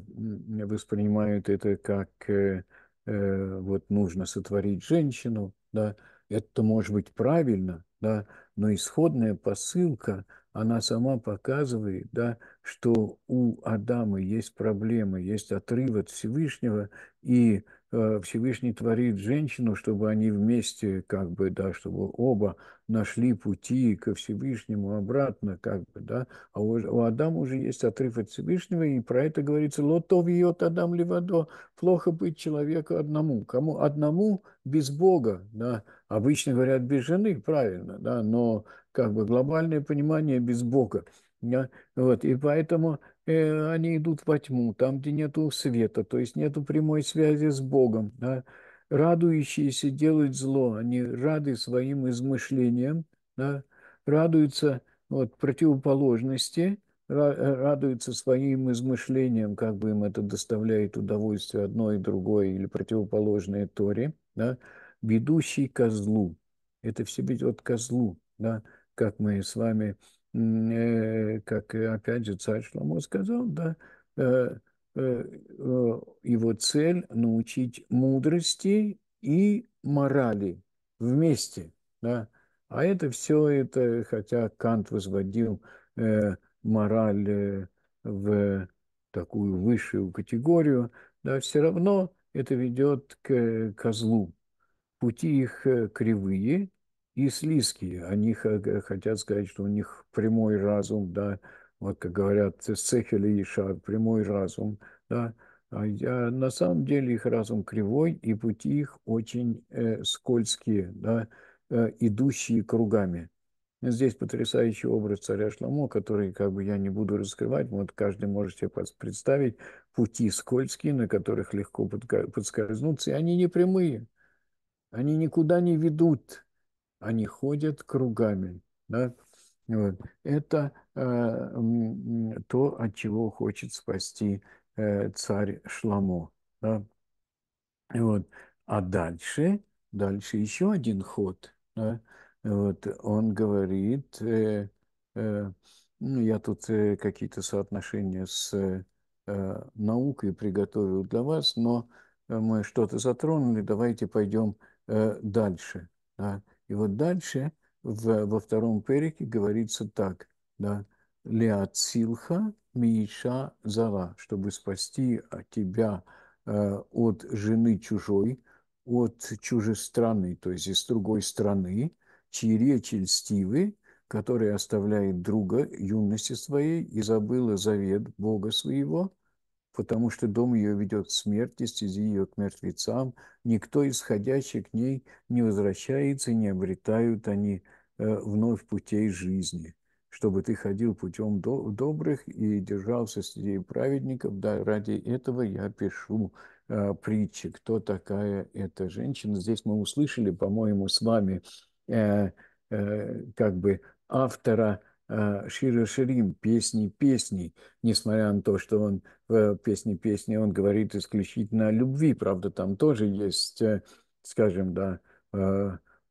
Speaker 1: воспринимают это как э, э, вот нужно сотворить женщину, да, это может быть правильно, да, но исходная посылка, она сама показывает, да, что у Адама есть проблемы, есть отрыв от Всевышнего, и Э, Всевышний творит женщину, чтобы они вместе, как бы, да, чтобы оба нашли пути ко Всевышнему обратно, как бы, да. А у, у Адама уже есть отрыв от Всевышнего, и про это говорится «Лотов йот Адам левадо» – плохо быть человеку одному. Кому одному без Бога, да. Обычно говорят без жены, правильно, да, но как бы глобальное понимание без Бога. Да? Вот, и поэтому Э, они идут во тьму, там, где нету света, то есть нету прямой связи с Богом. Да? Радующиеся делают зло, они рады своим измышлениям, да? радуются вот, противоположности, э, радуются своим измышлениям, как бы им это доставляет удовольствие одно и другое или противоположное Торе, да? ведущий козлу. Это все ведет козлу, да? как мы с вами Э, как э, опять же царь Шломо сказал, да, э, его цель научить мудрости и морали вместе. Да? А это все это, хотя Кант возводил мораль в такую высшую категорию, да, все равно это ведет к козлу. Пути их кривые, и слизкие. Они хотят сказать, что у них прямой разум, да, вот как говорят Цехель и Ишар, прямой разум, да, а на самом деле их разум кривой, и пути их очень э, скользкие, да, э, идущие кругами. Здесь потрясающий образ царя Шламо, который как бы я не буду раскрывать, вот каждый может себе представить пути скользкие, на которых легко подскользнуться, и они не прямые, они никуда не ведут они ходят кругами. Да? Вот. Это э, то, от чего хочет спасти э, царь Шламо. Да? Вот. А дальше, дальше еще один ход. Да? Вот. Он говорит, э, э, ну, я тут э, какие-то соотношения с э, э наукой приготовил для вас, но э, мы что-то затронули, давайте пойдем э, дальше. Да? И вот дальше в, во втором перике говорится так, да, «Леацилха мииша зара», чтобы спасти тебя э, от жены чужой, от чужестранной, то есть из другой страны, чьи речи льстивы, которая оставляет друга юности своей и забыла завет Бога своего – потому что дом ее ведет к смерти, стези ее к мертвецам, никто, исходящий к ней, не возвращается, не обретают они э, вновь путей жизни, чтобы ты ходил путем добрых и держался среди праведников. Да, ради этого я пишу э, притчи, кто такая эта женщина. Здесь мы услышали, по-моему, с вами э, как бы автора Шира э, Ширим, песни песней, несмотря на то, что он в э, песне песни он говорит исключительно о любви, правда, там тоже есть, э, скажем, да,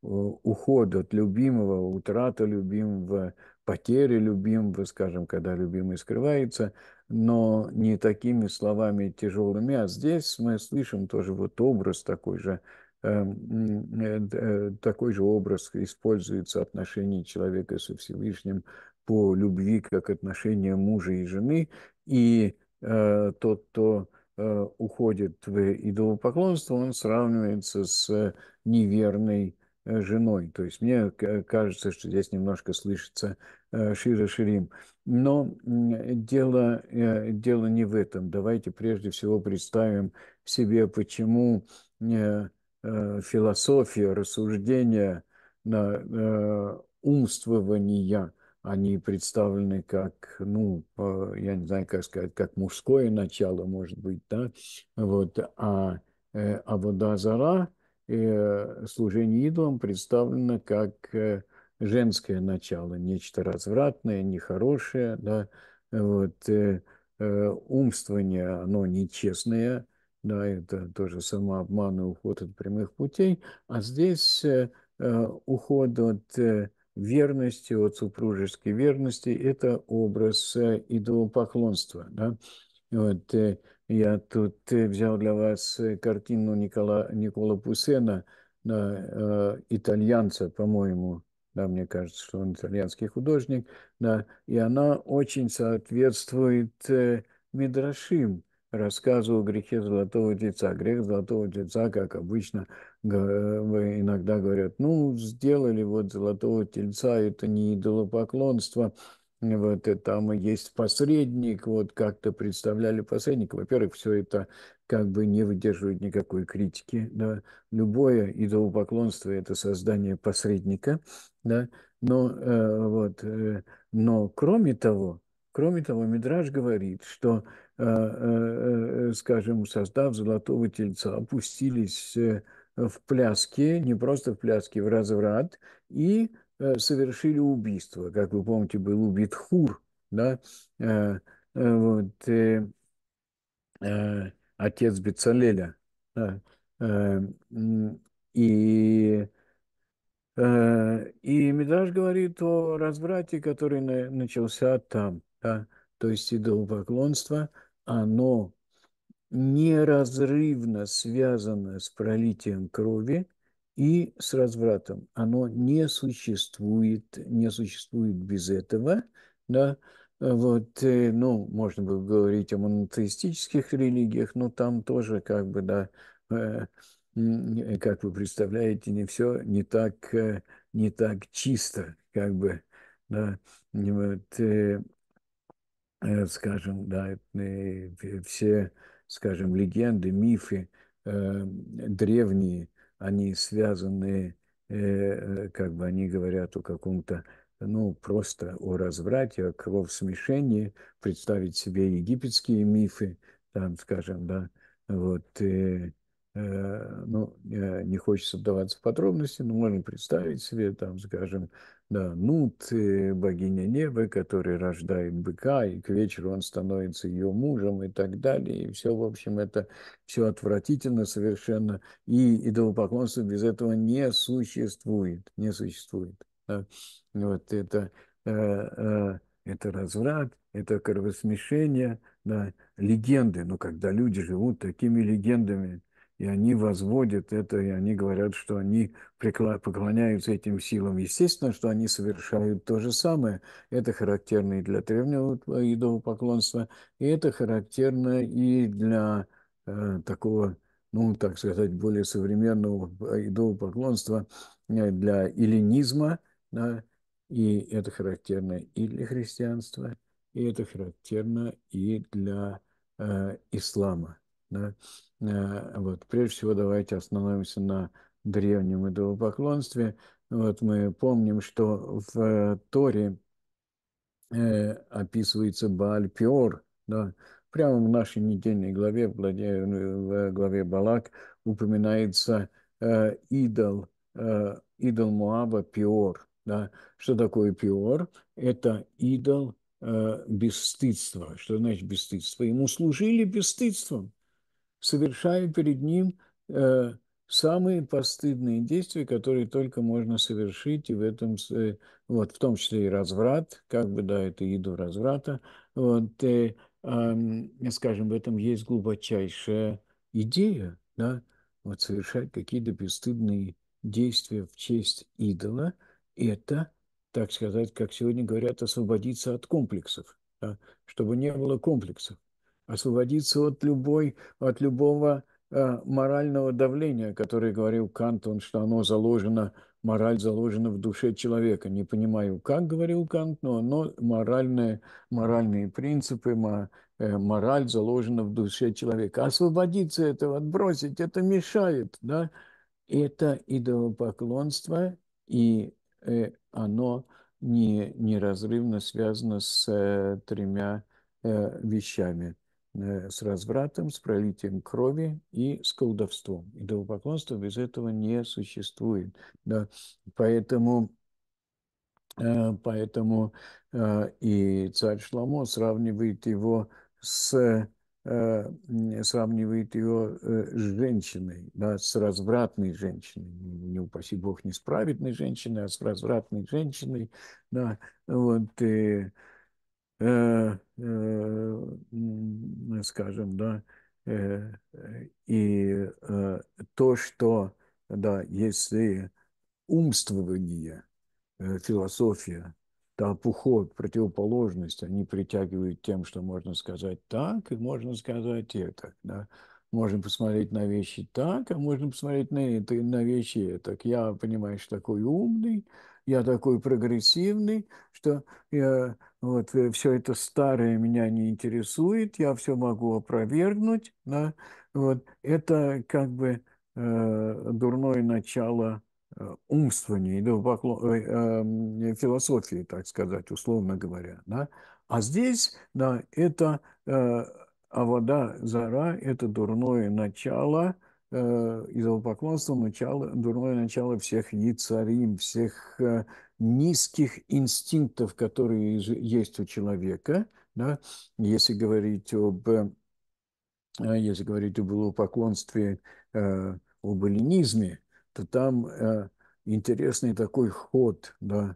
Speaker 1: уход от любимого, утрата любимого, потери любимого, скажем, когда любимый скрывается, но не такими словами тяжелыми. А здесь мы слышим тоже вот образ такой же Эм, э, такой же образ используется отношение человека со Всевышним по любви, как отношение мужа и жены, и э, тот, кто э, уходит в идолопоклонство, он сравнивается с неверной женой. То есть мне кажется, что здесь немножко слышится Шира Ширим. Но дело, дело не в этом. Давайте прежде всего представим себе, почему Э, философия, рассуждения, на э, умствования, они представлены как, ну, я не знаю, как сказать, как мужское начало, может быть, да, вот, а, э, а вода зара, служение идолам представлено как женское начало, нечто развратное, нехорошее, да, вот, умствование, оно нечестное, да, это тоже самообман и уход от прямых путей, а здесь э, э уход от э, верности, от супружеской верности, это образ э, идолопоклонства, да. Вот, э, я тут э, взял для вас э, картину Никола, Никола Пуссена да, э, итальянца, по-моему, да, мне кажется, что он итальянский художник, да, и она очень соответствует э, Мидрашим, рассказу о грехе Золотого Тельца. Грех Золотого Тельца, как обычно э, иногда говорят, ну, сделали вот Золотого Тельца, это не идолопоклонство, вот, и там есть посредник, вот как-то представляли посредника. Во-первых, все это как бы не выдерживает никакой критики. Да. Любое идолопоклонство – это создание посредника. Да. Но, э, вот, э, но кроме того, Кроме того, Мидраж говорит, что, э, э, э, скажем, создав золотого тельца, опустились в пляске, не просто в пляске, в разврат, и совершили убийство. Как вы помните, был убит Хур, да, вот, отец Бецалеля. Да, и и Мидраш говорит о разврате, который начался там да, то есть идолопоклонство, оно неразрывно связано с пролитием крови и с развратом. Оно не существует, не существует без этого, да, вот, э, ну, можно было говорить о монотеистических религиях, но там тоже как бы, да, э, как вы представляете, не все не так, э, не так чисто, как бы, да, вот, Э, скажем, да, э, все, скажем, легенды, мифы э, древние, они связаны, как бы они говорят о каком-то ну, просто о разврате, о кровосмешении, представить себе египетские мифы, там, скажем, да, вот, ну, не хочется вдаваться в подробности, но можно представить себе, там, скажем, да, Нут, богиня Невы, который рождает быка, и к вечеру он становится ее мужем и так далее. И все, в общем, это все отвратительно совершенно. И идолопоклонство без этого не существует. Не существует. Да? Вот это, э, э, это разврат, это кровосмешение, да, легенды. Но ну, когда люди живут такими легендами, и они возводят это, и они говорят, что они поклоняются этим силам. Естественно, что они совершают то же самое. Это характерно и для древнего идолопоклонства, и это характерно и для э, такого, ну, так сказать, более современного идолопоклонства, э, для эллинизма, да, и это характерно и для христианства, и это характерно и для э, ислама. Да? Э, вот. Прежде всего, давайте остановимся на древнем идолопоклонстве. Вот мы помним, что в Торе э, описывается Бааль-Пиор, да, прямо в нашей недельной главе, в главе Балак, упоминается э, идол, э, идол Муаба Пиор. Да? Что такое Пиор? Это идол э, бесстыдства. Что значит бесстыдство? Ему служили бесстыдством совершаю перед Ним э, самые постыдные действия, которые только можно совершить, и в этом, э, вот, в том числе и разврат, как бы, да, это еду разврата, вот, э, э, скажем, в этом есть глубочайшая идея, да, вот совершать какие-то бесстыдные действия в честь идола, это, так сказать, как сегодня говорят, освободиться от комплексов, да, чтобы не было комплексов освободиться от, любой, от любого э, морального давления, которое говорил Кант, он, что оно заложено, мораль заложена в душе человека. Не понимаю, как говорил Кант, но оно моральное, моральные принципы, э, мораль заложена в душе человека. Освободиться этого, отбросить, это мешает, да? Это идолопоклонство, и э, оно не, неразрывно связано с э, тремя э, вещами – Э, с развратом, с пролитием крови и с колдовством. Идолопоклонство без этого не существует. Да. Поэтому, э, поэтому э, и царь Шламо сравнивает его с сравнивает его с женщиной, да, с развратной женщиной, ну, не упаси бог, не с праведной женщиной, а с развратной женщиной, да, вот, и, Э, э, скажем, да, э, и то, что, да, если умствование, философия, там уход, противоположность, они притягивают тем, что можно сказать так, и можно сказать это, да. Можно посмотреть на вещи так, а можно посмотреть на, это, на вещи так. Я понимаю, что такой умный, я такой прогрессивный, что я, вот э, все это старое меня не интересует, я все могу опровергнуть, да, вот это как бы э, дурное начало умствования, э, ну, эм, философии, так сказать, условно говоря, да. А здесь, да, это э, а зара – это дурное начало – Э, идолопоклонство начало, дурное начало всех яцарим, всех э, низких инстинктов, которые есть у человека. Да? Если говорить об э, если говорить об идолопоклонстве, об эллинизме, то там интересный такой ход, да,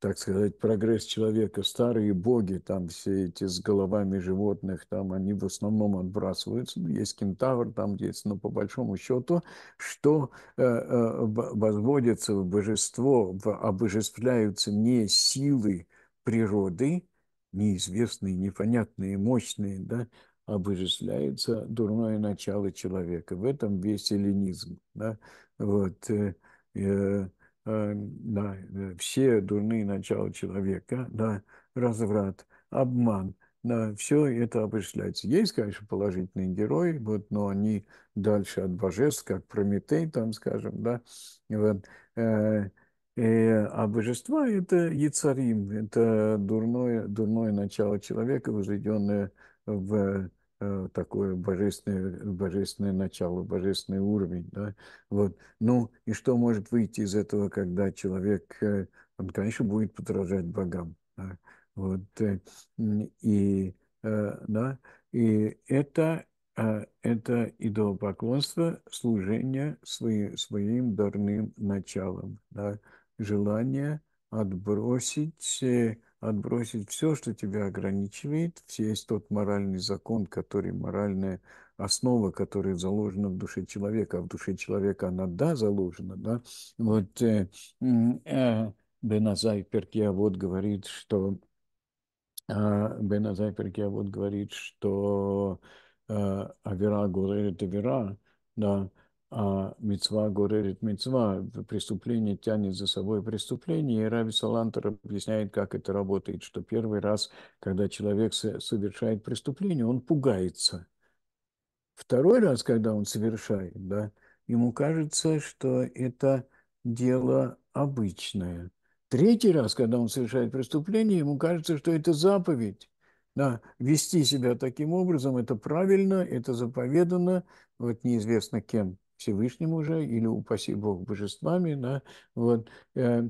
Speaker 1: так сказать, прогресс человека. Старые боги, там все эти с головами животных, там они в основном отбрасываются. Ну, есть кентавр, там есть, но по большому счету, что э, э, возводится в божество, в, обожествляются не силы природы, неизвестные, непонятные, мощные, да, обожествляется дурное начало человека. В этом весь эллинизм. Да? Вот, э, э, да, э, э, все дурные начала человека, да, разврат, обман, да, все это определяется. Есть, конечно, положительные герои, вот, но они дальше от божеств, как Прометей, там, скажем, да, вот, э, а божества – это яцарим, это дурное, дурное начало человека, возведенное в Э, такое божественное, божественное начало, божественный уровень. Да? Вот. Ну и что может выйти из этого, когда человек, э, он, конечно, будет подражать богам. Да? Вот. Э, и, да? и это, это идолопоклонство, служение свои, своим дарным началом, да? желание отбросить отбросить все, что тебя ограничивает, весь тот моральный закон, который моральная основа, которая заложена в душе человека, а в душе человека она, да, заложена, да, вот э, э, Беназай Перкиавод а, говорит, что э, Беназай Перкиавод говорит, что э, Авера это вера, да, а мецва горерит мецва, преступление тянет за собой преступление. И Раби Салантер объясняет, как это работает, что первый раз, когда человек совершает преступление, он пугается. Второй раз, когда он совершает, да, ему кажется, что это дело обычное. Третий раз, когда он совершает преступление, ему кажется, что это заповедь. Да, вести себя таким образом – это правильно, это заповедано, вот неизвестно кем. Всевышним уже или, упаси Бог, божествами, да, вот, э,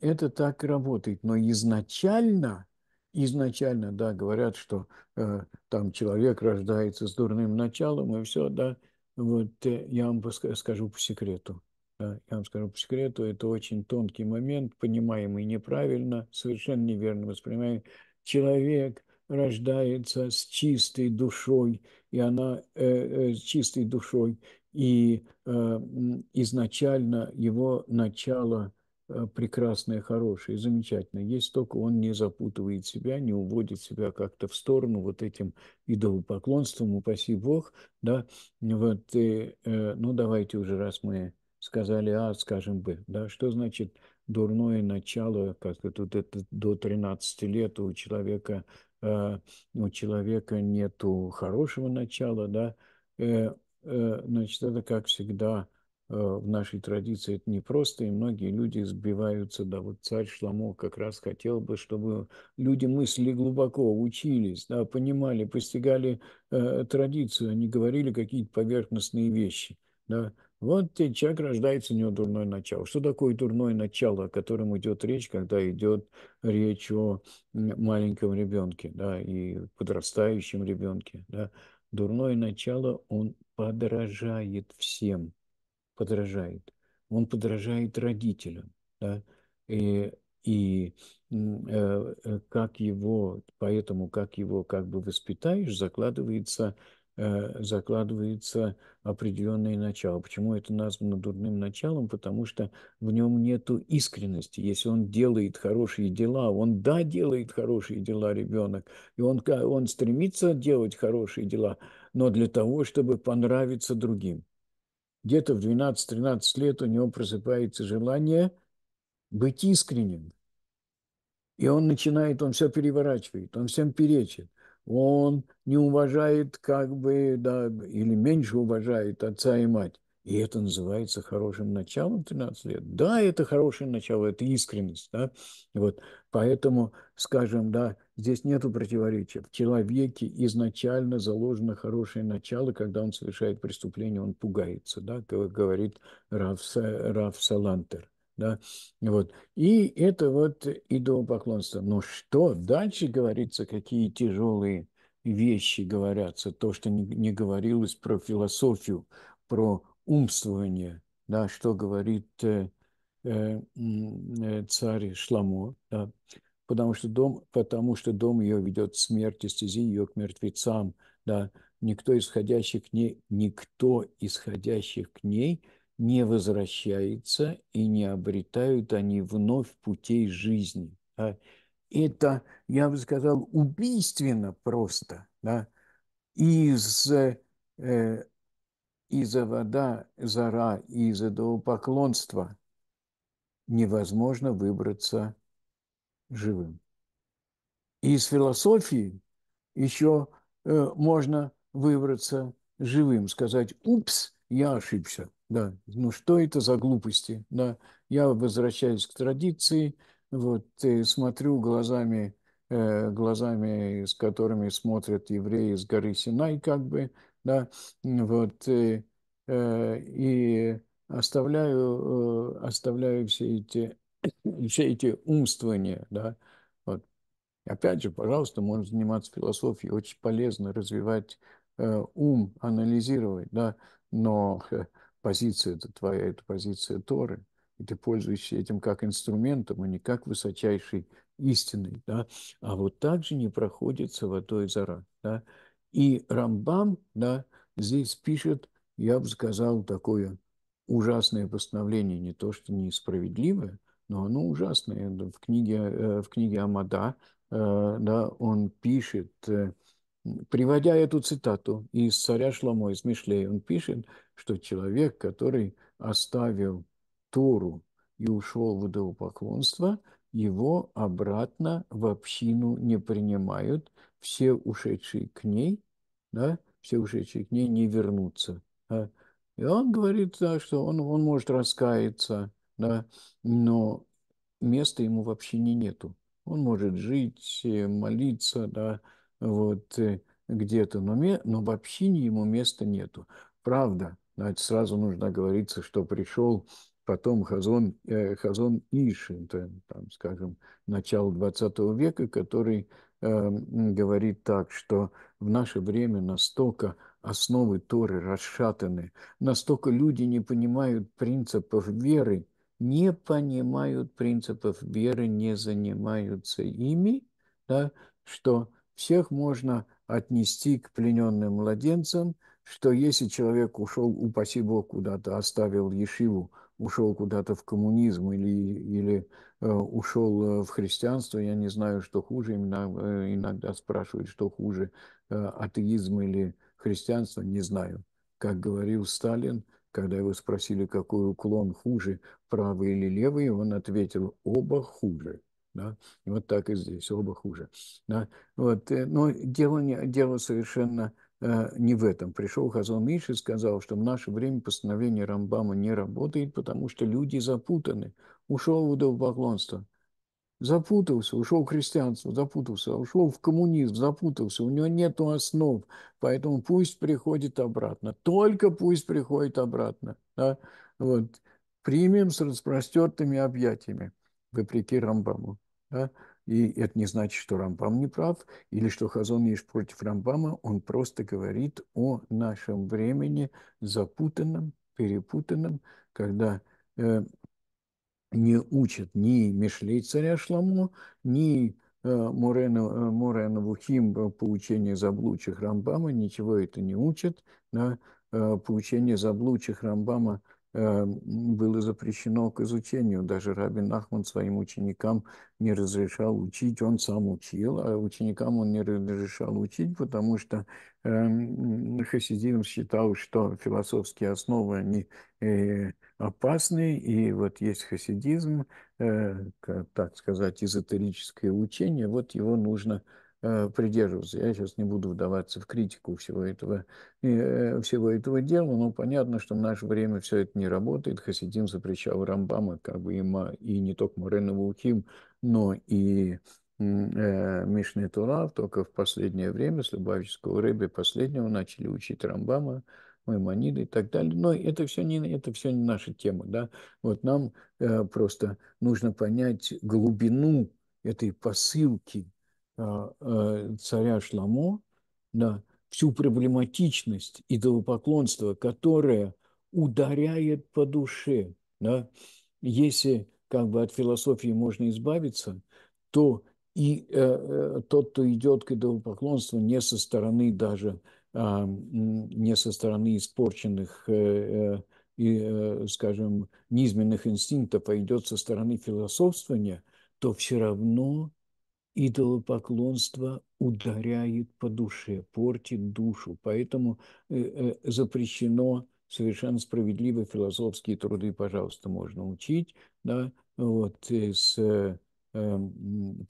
Speaker 1: это так работает. Но изначально, изначально, да, говорят, что э, там человек рождается с дурным началом и все, да, вот э, я вам скажу по секрету. Да, я вам скажу по секрету, это очень тонкий момент, понимаемый неправильно, совершенно неверно воспринимаемый. Человек рождается с чистой душой, и она э, э, с чистой душой, и э, изначально его начало э, прекрасное, хорошее, замечательное, есть только он не запутывает себя, не уводит себя как-то в сторону вот этим идолопоклонством, упаси Бог, да, вот, и, э, э, ну давайте уже, раз мы сказали А, скажем бы, да, что значит дурное начало, как это, вот это до 13 лет у человека, э, у человека нету хорошего начала, да, э, Э, значит, это, как всегда, э, в нашей традиции это непросто, и многие люди сбиваются, да, вот царь Шламо как раз хотел бы, чтобы люди мыслили глубоко, учились, да, понимали, постигали э, традицию, они а говорили какие-то поверхностные вещи, да. Вот человек рождается, у него дурное начало. Что такое дурное начало, о котором идет речь, когда идет речь о маленьком ребенке, да, и подрастающем ребенке, да? Дурное начало, он подражает всем, подражает. Он подражает родителям, да, э, и, и э, э, как его, поэтому как его как бы воспитаешь, закладывается Э, закладывается определенное начало. Почему это названо дурным началом? Потому что в нем нет искренности. Если он делает хорошие дела, он да, делает хорошие дела ребенок, и он, он стремится делать хорошие дела, но для того, чтобы понравиться другим. Где-то в 12-13 лет у него просыпается желание быть искренним. И он начинает, он все переворачивает, он всем перечит он не уважает как бы, да, или меньше уважает отца и мать. И это называется хорошим началом 13 лет. Да, это хорошее начало, это искренность. Да? Вот. Поэтому, скажем, да, здесь нет противоречия. В человеке изначально заложено хорошее начало, когда он совершает преступление, он пугается, да, как говорит Раф, Раф Салантер. Да? Вот. И это вот идолопоклонство. Но что дальше говорится, какие тяжелые вещи говорятся, то, что не, не говорилось про философию, про умствование, да, что говорит э, э, э царь Шламо, да, потому что дом, потому что дом ее ведет к смерти, стези ее к мертвецам, да, никто исходящий к ней, никто исходящих к ней – не возвращается, и не обретают они вновь путей жизни. Да? Это, я бы сказал, убийственно просто. Да? Из, э, э из-за вода, зара, из-за поклонства невозможно выбраться живым. Из философии еще э, можно выбраться живым, сказать «Упс, я ошибся» да, ну что это за глупости, да. Я возвращаюсь к традиции, вот, э, смотрю глазами, э, глазами, с которыми смотрят евреи с горы Синай, как бы, да, вот, э, э, и оставляю, э, оставляю все эти, все эти умствования, да, вот. Опять же, пожалуйста, можно заниматься философией, очень полезно развивать э, ум, анализировать, да, но позиция это твоя, это позиция Торы, и ты пользуешься этим как инструментом, а не как высочайшей истиной, да, а вот так же не проходится водой зара, да. И Рамбам, да, здесь пишет, я бы сказал, такое ужасное постановление, не то что несправедливое, но оно ужасное. В книге, э, в книге Амада э, да, он пишет, э, Приводя эту цитату из царя Шламо, из Мишлей, он пишет, что человек, который оставил Тору и ушел в идолопоклонство, его обратно в общину не принимают, все ушедшие к ней, да, все ушедшие к ней не вернутся. Да. И он говорит, да, что он, он может раскаяться, да, но места ему в общине нету. Он может жить, молиться, да, вот э, где-то, но, ме, но вообще не ему места нету. Правда, значит, сразу нужно говориться, что пришел потом Хазон, э, Хазон Ишин, там, скажем, начало 20 века, который э, говорит так, что в наше время настолько основы Торы расшатаны, настолько люди не понимают принципов веры, не понимают принципов веры, не занимаются ими, да, что всех можно отнести к плененным младенцам, что если человек ушел, упаси Бог, куда-то, оставил Ешиву, ушел куда-то в коммунизм или, или э, ушел э, в христианство, я не знаю, что хуже, иногда, э, иногда спрашивают, что хуже, э, атеизм или христианство, не знаю. Как говорил Сталин, когда его спросили, какой уклон хуже, правый или левый, он ответил, оба хуже. Да? И вот так и здесь, оба хуже. Да? Вот. Э, но дело, не, дело совершенно э, не в этом. Пришел Хазон Миш и сказал, что в наше время постановление Рамбама не работает, потому что люди запутаны. Ушел в удовоблонство, запутался, ушел в христианство, запутался, а ушел в коммунизм, запутался, у него нет основ, поэтому пусть приходит обратно, только пусть приходит обратно. Да? Вот. Примем с распростертыми объятиями, вопреки Рамбаму. Да? И это не значит, что Рамбам не прав, или что Хазон Иш против Рамбама, он просто говорит о нашем времени запутанном, перепутанном, когда э, не учат ни Мишлей царя Шламо, ни э, Морена, э, Морена Вухим поучение заблудших Рамбама, ничего это не учат. Да? Э, поучение заблудших Рамбама – Э, было запрещено к изучению. Даже Рабин Ахман своим ученикам не разрешал учить, он сам учил, а ученикам он не разрешал учить, потому что э, хасидизм считал, что философские основы, они э, опасны, и вот есть хасидизм, э, так сказать, эзотерическое учение, вот его нужно Э, придерживаться. Я сейчас не буду вдаваться в критику всего этого, э, э, всего этого дела, но понятно, что в наше время все это не работает. Хасидим запрещал Рамбама, как бы има, и не только Морена Вухим, но и э, Мишны Тура, только в последнее время с Любавического Рэби последнего начали учить Рамбама, маймониды и так далее. Но это все не, это все не наша тема. Да? Вот нам э, просто нужно понять глубину этой посылки, а, э, царя Шламо, да, всю проблематичность идолопоклонства, которое ударяет по душе. Да? Если как бы от философии можно избавиться, то и э, э тот, кто идет к идолопоклонству не со стороны даже, э, не со стороны испорченных э, э и, скажем, низменных инстинктов, а идет со стороны философствования, то все равно идолопоклонство ударяет по душе, портит душу. Поэтому э, э, запрещено совершенно справедливо философские труды, пожалуйста, можно учить, да, вот, э, с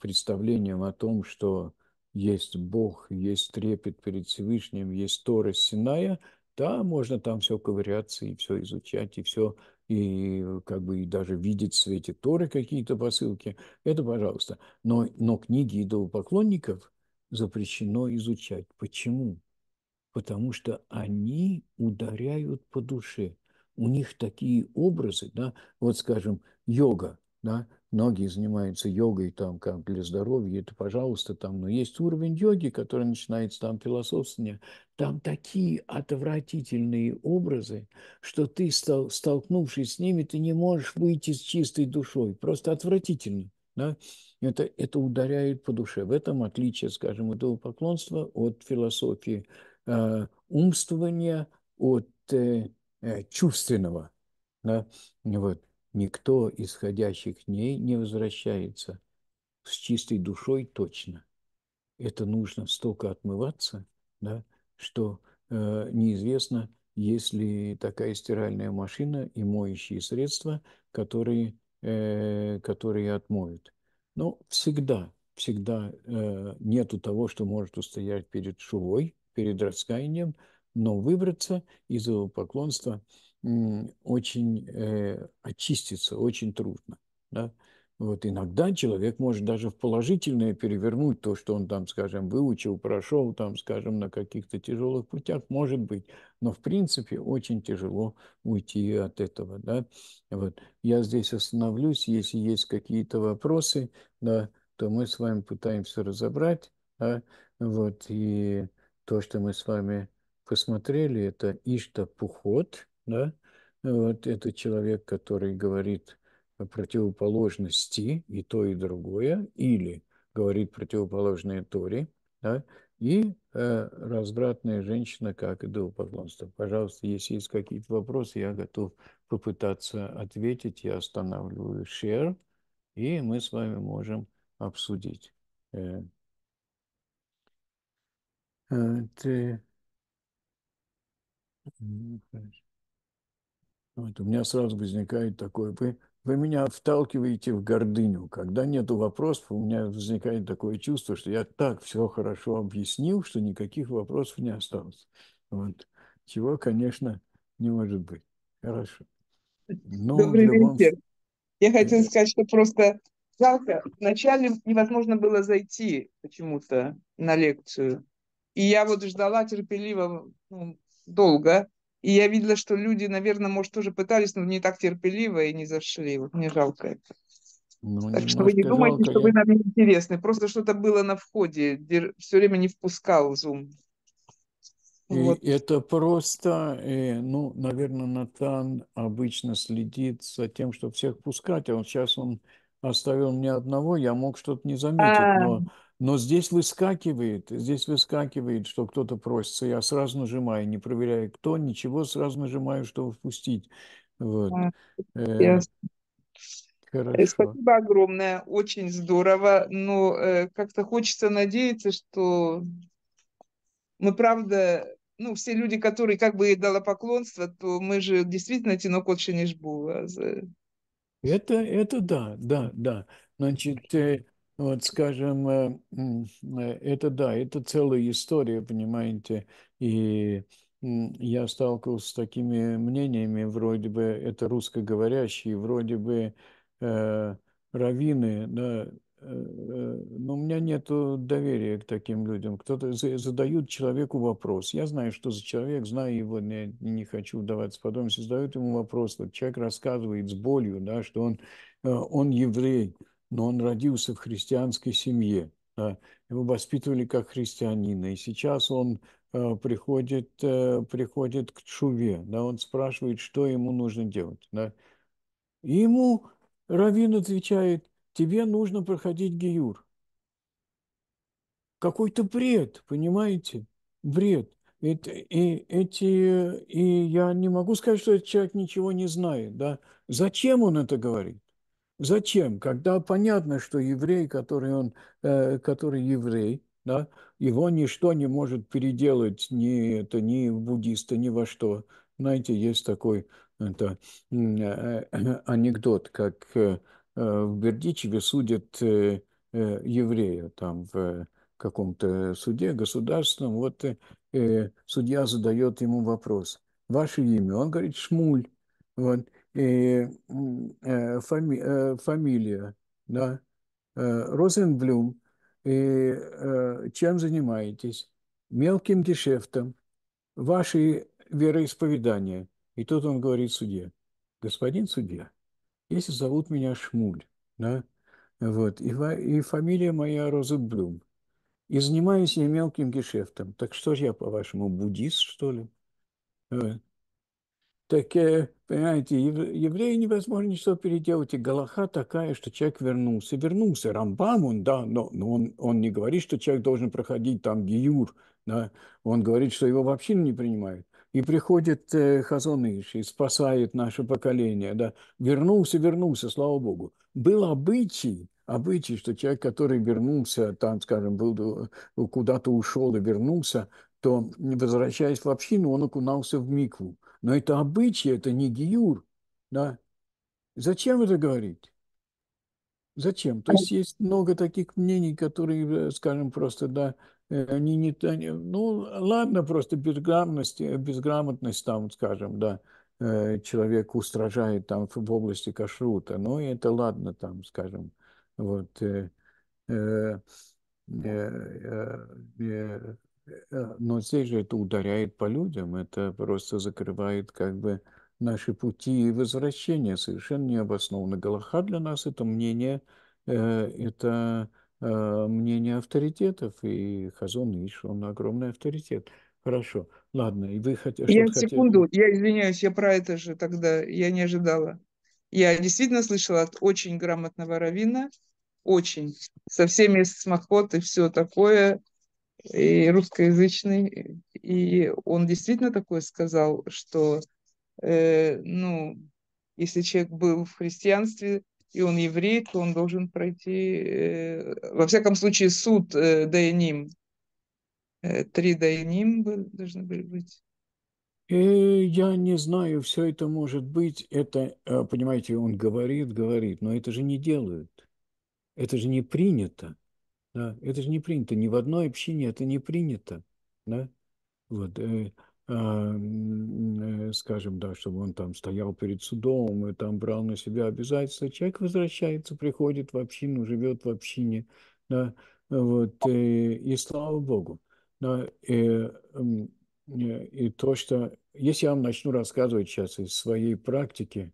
Speaker 1: представлением о том, что есть Бог, есть трепет перед Всевышним, есть Тора Синая, да, можно там все ковыряться и все изучать, и все и э, как бы и даже видеть в свете Торы какие-то посылки, это пожалуйста. Но, но книги идолопоклонников запрещено изучать. Почему? Потому что они ударяют по душе. У них такие образы, да, вот скажем, йога, да, многие занимаются йогой там как для здоровья, это пожалуйста там, но есть уровень йоги, который начинается там философствование, там такие отвратительные образы, что ты, стол, столкнувшись с ними, ты не можешь выйти с чистой душой, просто отвратительно. Да? Это, это ударяет по душе. В этом отличие, скажем, этого поклонства от философии э, умствования, от э, э чувственного. Да? Вот. Никто, исходящий к ней, не возвращается. С чистой душой точно. Это нужно столько отмываться, да, что э, неизвестно, есть ли такая стиральная машина и моющие средства, которые, э, которые отмоют. Но всегда, всегда э, нету того, что может устоять перед шувой, перед раскаянием, но выбраться из его поклонства – очень э, очиститься, очень трудно. Да? Вот иногда человек может даже в положительное перевернуть то, что он там, скажем, выучил, прошел там, скажем, на каких-то тяжелых путях, может быть, но в принципе очень тяжело уйти от этого, да. Вот. Я здесь остановлюсь, если есть какие-то вопросы, да, то мы с вами пытаемся разобрать, да, вот, и то, что мы с вами посмотрели, это Ишта Пухот – да, вот это человек, который говорит о противоположности и то, и другое, или говорит противоположные Тори, да, и э, развратная женщина как идолопоклонство. Пожалуйста, если есть какие-то вопросы, я готов попытаться ответить. Я останавливаю шер, и мы с вами можем обсудить. Э, э, ты... Ну, хорошо. Вот, у меня сразу возникает такое, вы, вы меня вталкиваете в гордыню. Когда нет вопросов, у меня возникает такое чувство, что я так все хорошо объяснил, что никаких вопросов не осталось. Вот. Чего, конечно, не может быть. Хорошо. Но Добрый любом...
Speaker 2: вечер. Я хотела сказать, что просто жалко. Вначале невозможно было зайти почему-то на лекцию. И я вот ждала терпеливо ну, долго. И я видела, что люди, наверное, может, тоже пытались, но не так терпеливо и не зашли. Вот мне жалко это.
Speaker 1: Ну, так что вы не думайте, жалко, что я... вы нам
Speaker 2: интересны. Просто что-то было на входе, дер... все время не впускал Zoom.
Speaker 1: Вот. И это просто, э, ну, наверное, Натан обычно следит за тем, чтобы всех пускать, а вот сейчас он оставил мне одного, я мог что-то не заметить, А-а-а. но но здесь выскакивает, здесь выскакивает, что кто-то просится. Я сразу нажимаю, не проверяя кто, ничего, сразу нажимаю, чтобы впустить. Вот. Э, э, хорошо. Спасибо
Speaker 2: огромное, очень здорово. Но ну, э, как-то хочется надеяться, что мы, правда, ну, все люди, которые как бы ей дала поклонство, то мы же действительно тинок от было
Speaker 1: Это, это да, да, да. Значит, э, вот, скажем, э, э, это да, это целая история, понимаете, и я сталкивался с такими мнениями, вроде бы это русскоговорящие, вроде бы э, раввины, да, э, но у меня нет доверия к таким людям. Кто-то задают человеку вопрос. Я знаю, что за человек, знаю его, не, не хочу вдаваться в подробности, задают ему вопрос. Вот человек рассказывает с болью, да, что он, он еврей, но он родился в христианской семье. Его воспитывали как христианина, и сейчас он э, приходит, э, приходит к Чуве, да, он спрашивает, что ему нужно делать. Да. И ему Равин отвечает, тебе нужно проходить Гиюр. Какой-то бред, понимаете? Бред. Это, и, эти, и я не могу сказать, что этот человек ничего не знает. Да? Зачем он это говорит? Зачем? Когда понятно, что еврей, который он, э, который еврей, да, его ничто не может переделать, ни это, ни буддиста, ни во что. Знаете, есть такой это, э, э, анекдот, как в Бердичеве судят еврея там в каком-то суде государственном. Вот судья задает ему вопрос. Ваше имя? Он говорит, Шмуль. Вот и э, фами, э, фамилия, да, э, Розенблюм, и э, чем занимаетесь? Мелким дешефтом, ваши вероисповедания. И тут он говорит судье, господин судья, если зовут меня Шмуль, да, вот, и, и фамилия моя Розенблюм, и занимаюсь я мелким гешефтом, так что же я, по-вашему, буддист, что ли? Вот. Так, э, понимаете, евреи невозможно ничего переделать. И Галаха такая, что человек вернулся. Вернулся Рамбам, он, да, но, но он, он не говорит, что человек должен проходить там Гиюр. Да? Он говорит, что его вообще не принимают. И приходит э, Хазоныш и спасает наше поколение. Да? Вернулся, вернулся, слава Богу. Был обычай, обычай, что человек, который вернулся, там, скажем, был, э, куда-то ушел и вернулся, то, возвращаясь в общину, он окунался в микву. Но это обычай, это не гиюр. Да? Зачем это говорить? Зачем? То есть есть много таких мнений, которые, э, скажем, просто, да, э, они не... Они, ну, ладно, просто безграмотность, э, безграмотность там, скажем, да, человек устражает там в области кашрута, но это ладно там, скажем, вот, э, э, э, Э, но здесь же это ударяет по людям, это просто закрывает как бы наши пути и возвращения совершенно необоснованно. Галаха для нас это мнение, э, это э, мнение авторитетов, и Хазон Иш, он огромный авторитет. Хорошо, ладно, и вы хотя, Я что хотели... секунду,
Speaker 2: я извиняюсь, я про это же тогда, я не ожидала. Я действительно слышала от очень грамотного равина, очень, со всеми смахот и все такое, и русскоязычный, и он действительно такое сказал, что, э, ну, если человек был в христианстве, и он еврей, то он должен пройти, э, во всяком случае, суд э, Дайним. Э, три Дайним были, должны были быть. И
Speaker 1: э, я не знаю, все это может быть. Это, э, понимаете, он говорит, говорит, но это же не делают. Это же не принято. Да, это же не принято. Ни в одной общине это не принято. Да? Вот, э, а, э, скажем, да, чтобы он там стоял перед судом и там брал на себя обязательства. Человек возвращается, приходит в общину, живет в общине. Да? Вот, э, и слава Богу. Да? Э, э, и то, что... Если я вам начну рассказывать сейчас из своей практики,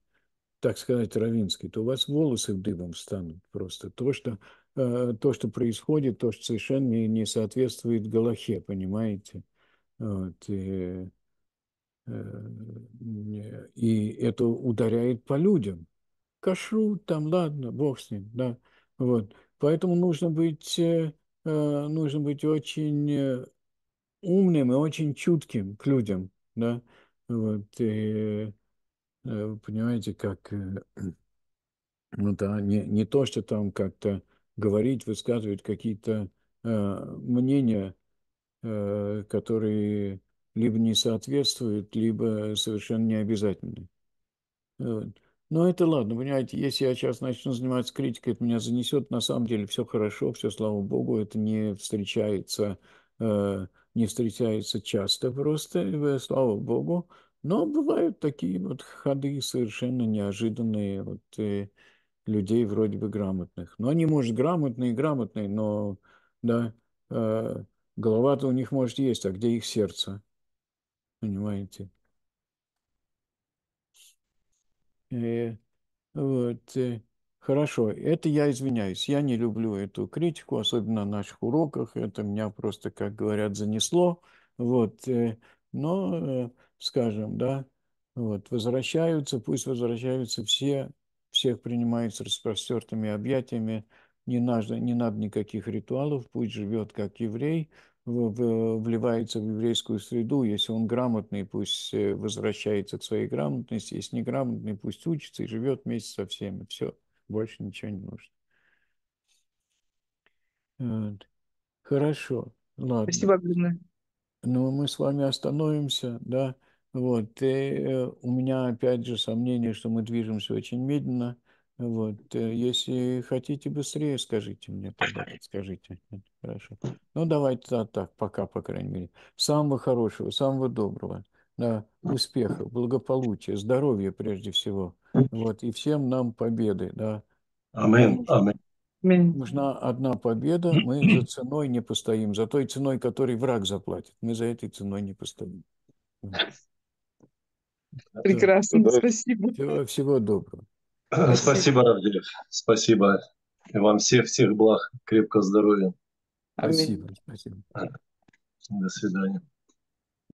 Speaker 1: так сказать, равинский то у вас волосы дыбом станут просто. То, что Э, то, что происходит, то, что совершенно не, не соответствует Галахе, понимаете? Вот, и, э, э, и это ударяет по людям. Кашрут там, ладно, бог с ним, да. Вот. Поэтому нужно быть, нужно быть очень умным и очень чутким к людям, да. Вот, и, понимаете, как... Ну да, не, не то, что там как-то говорить, высказывать какие-то э, мнения, э, которые либо не соответствуют, либо совершенно необязательны. обязательны. Но это ладно, понимаете, если я сейчас начну заниматься критикой, это меня занесет, на самом деле все хорошо, все, слава богу, это не встречается, э, не встречается часто просто, э, слава богу, но бывают такие вот ходы совершенно неожиданные, вот, и, э, людей вроде бы грамотных. Но они, может, грамотные, грамотные, но да, э, голова-то у них, может, есть, а где их сердце? Понимаете? Э, вот, э, хорошо, это я извиняюсь, я не люблю эту критику, особенно на наших уроках, это меня просто, как говорят, занесло, вот, э, но, э, скажем, да, вот, возвращаются, пусть возвращаются все всех принимает с распростертыми объятиями, не надо, не надо никаких ритуалов, пусть живет как еврей, вливается в еврейскую среду, если он грамотный, пусть э, возвращается к своей грамотности, если неграмотный, пусть учится и живет вместе со всеми. Все, больше ничего не нужно. Вот. Хорошо, ладно. Спасибо огромное. Но ну, мы с вами остановимся, да. Вот. И э, у меня, опять же, сомнение, что мы движемся очень медленно. Вот. Э, если хотите быстрее, скажите мне тогда, скажите. Хорошо. Ну, давайте да, так, пока, по крайней мере. Самого хорошего, самого доброго. Да, успеха, благополучия, здоровья прежде всего. Вот. И всем нам победы. Да. Амин, амин. Нужна одна победа, мы за ценой не постоим, за той ценой, которой враг заплатит. Мы за этой ценой не постоим. Прекрасно, да. спасибо. Всего, всего доброго. Спасибо, спасибо Спасибо. И вам всех, всех благ, крепкого здоровья. Аминь. Спасибо, спасибо. До свидания.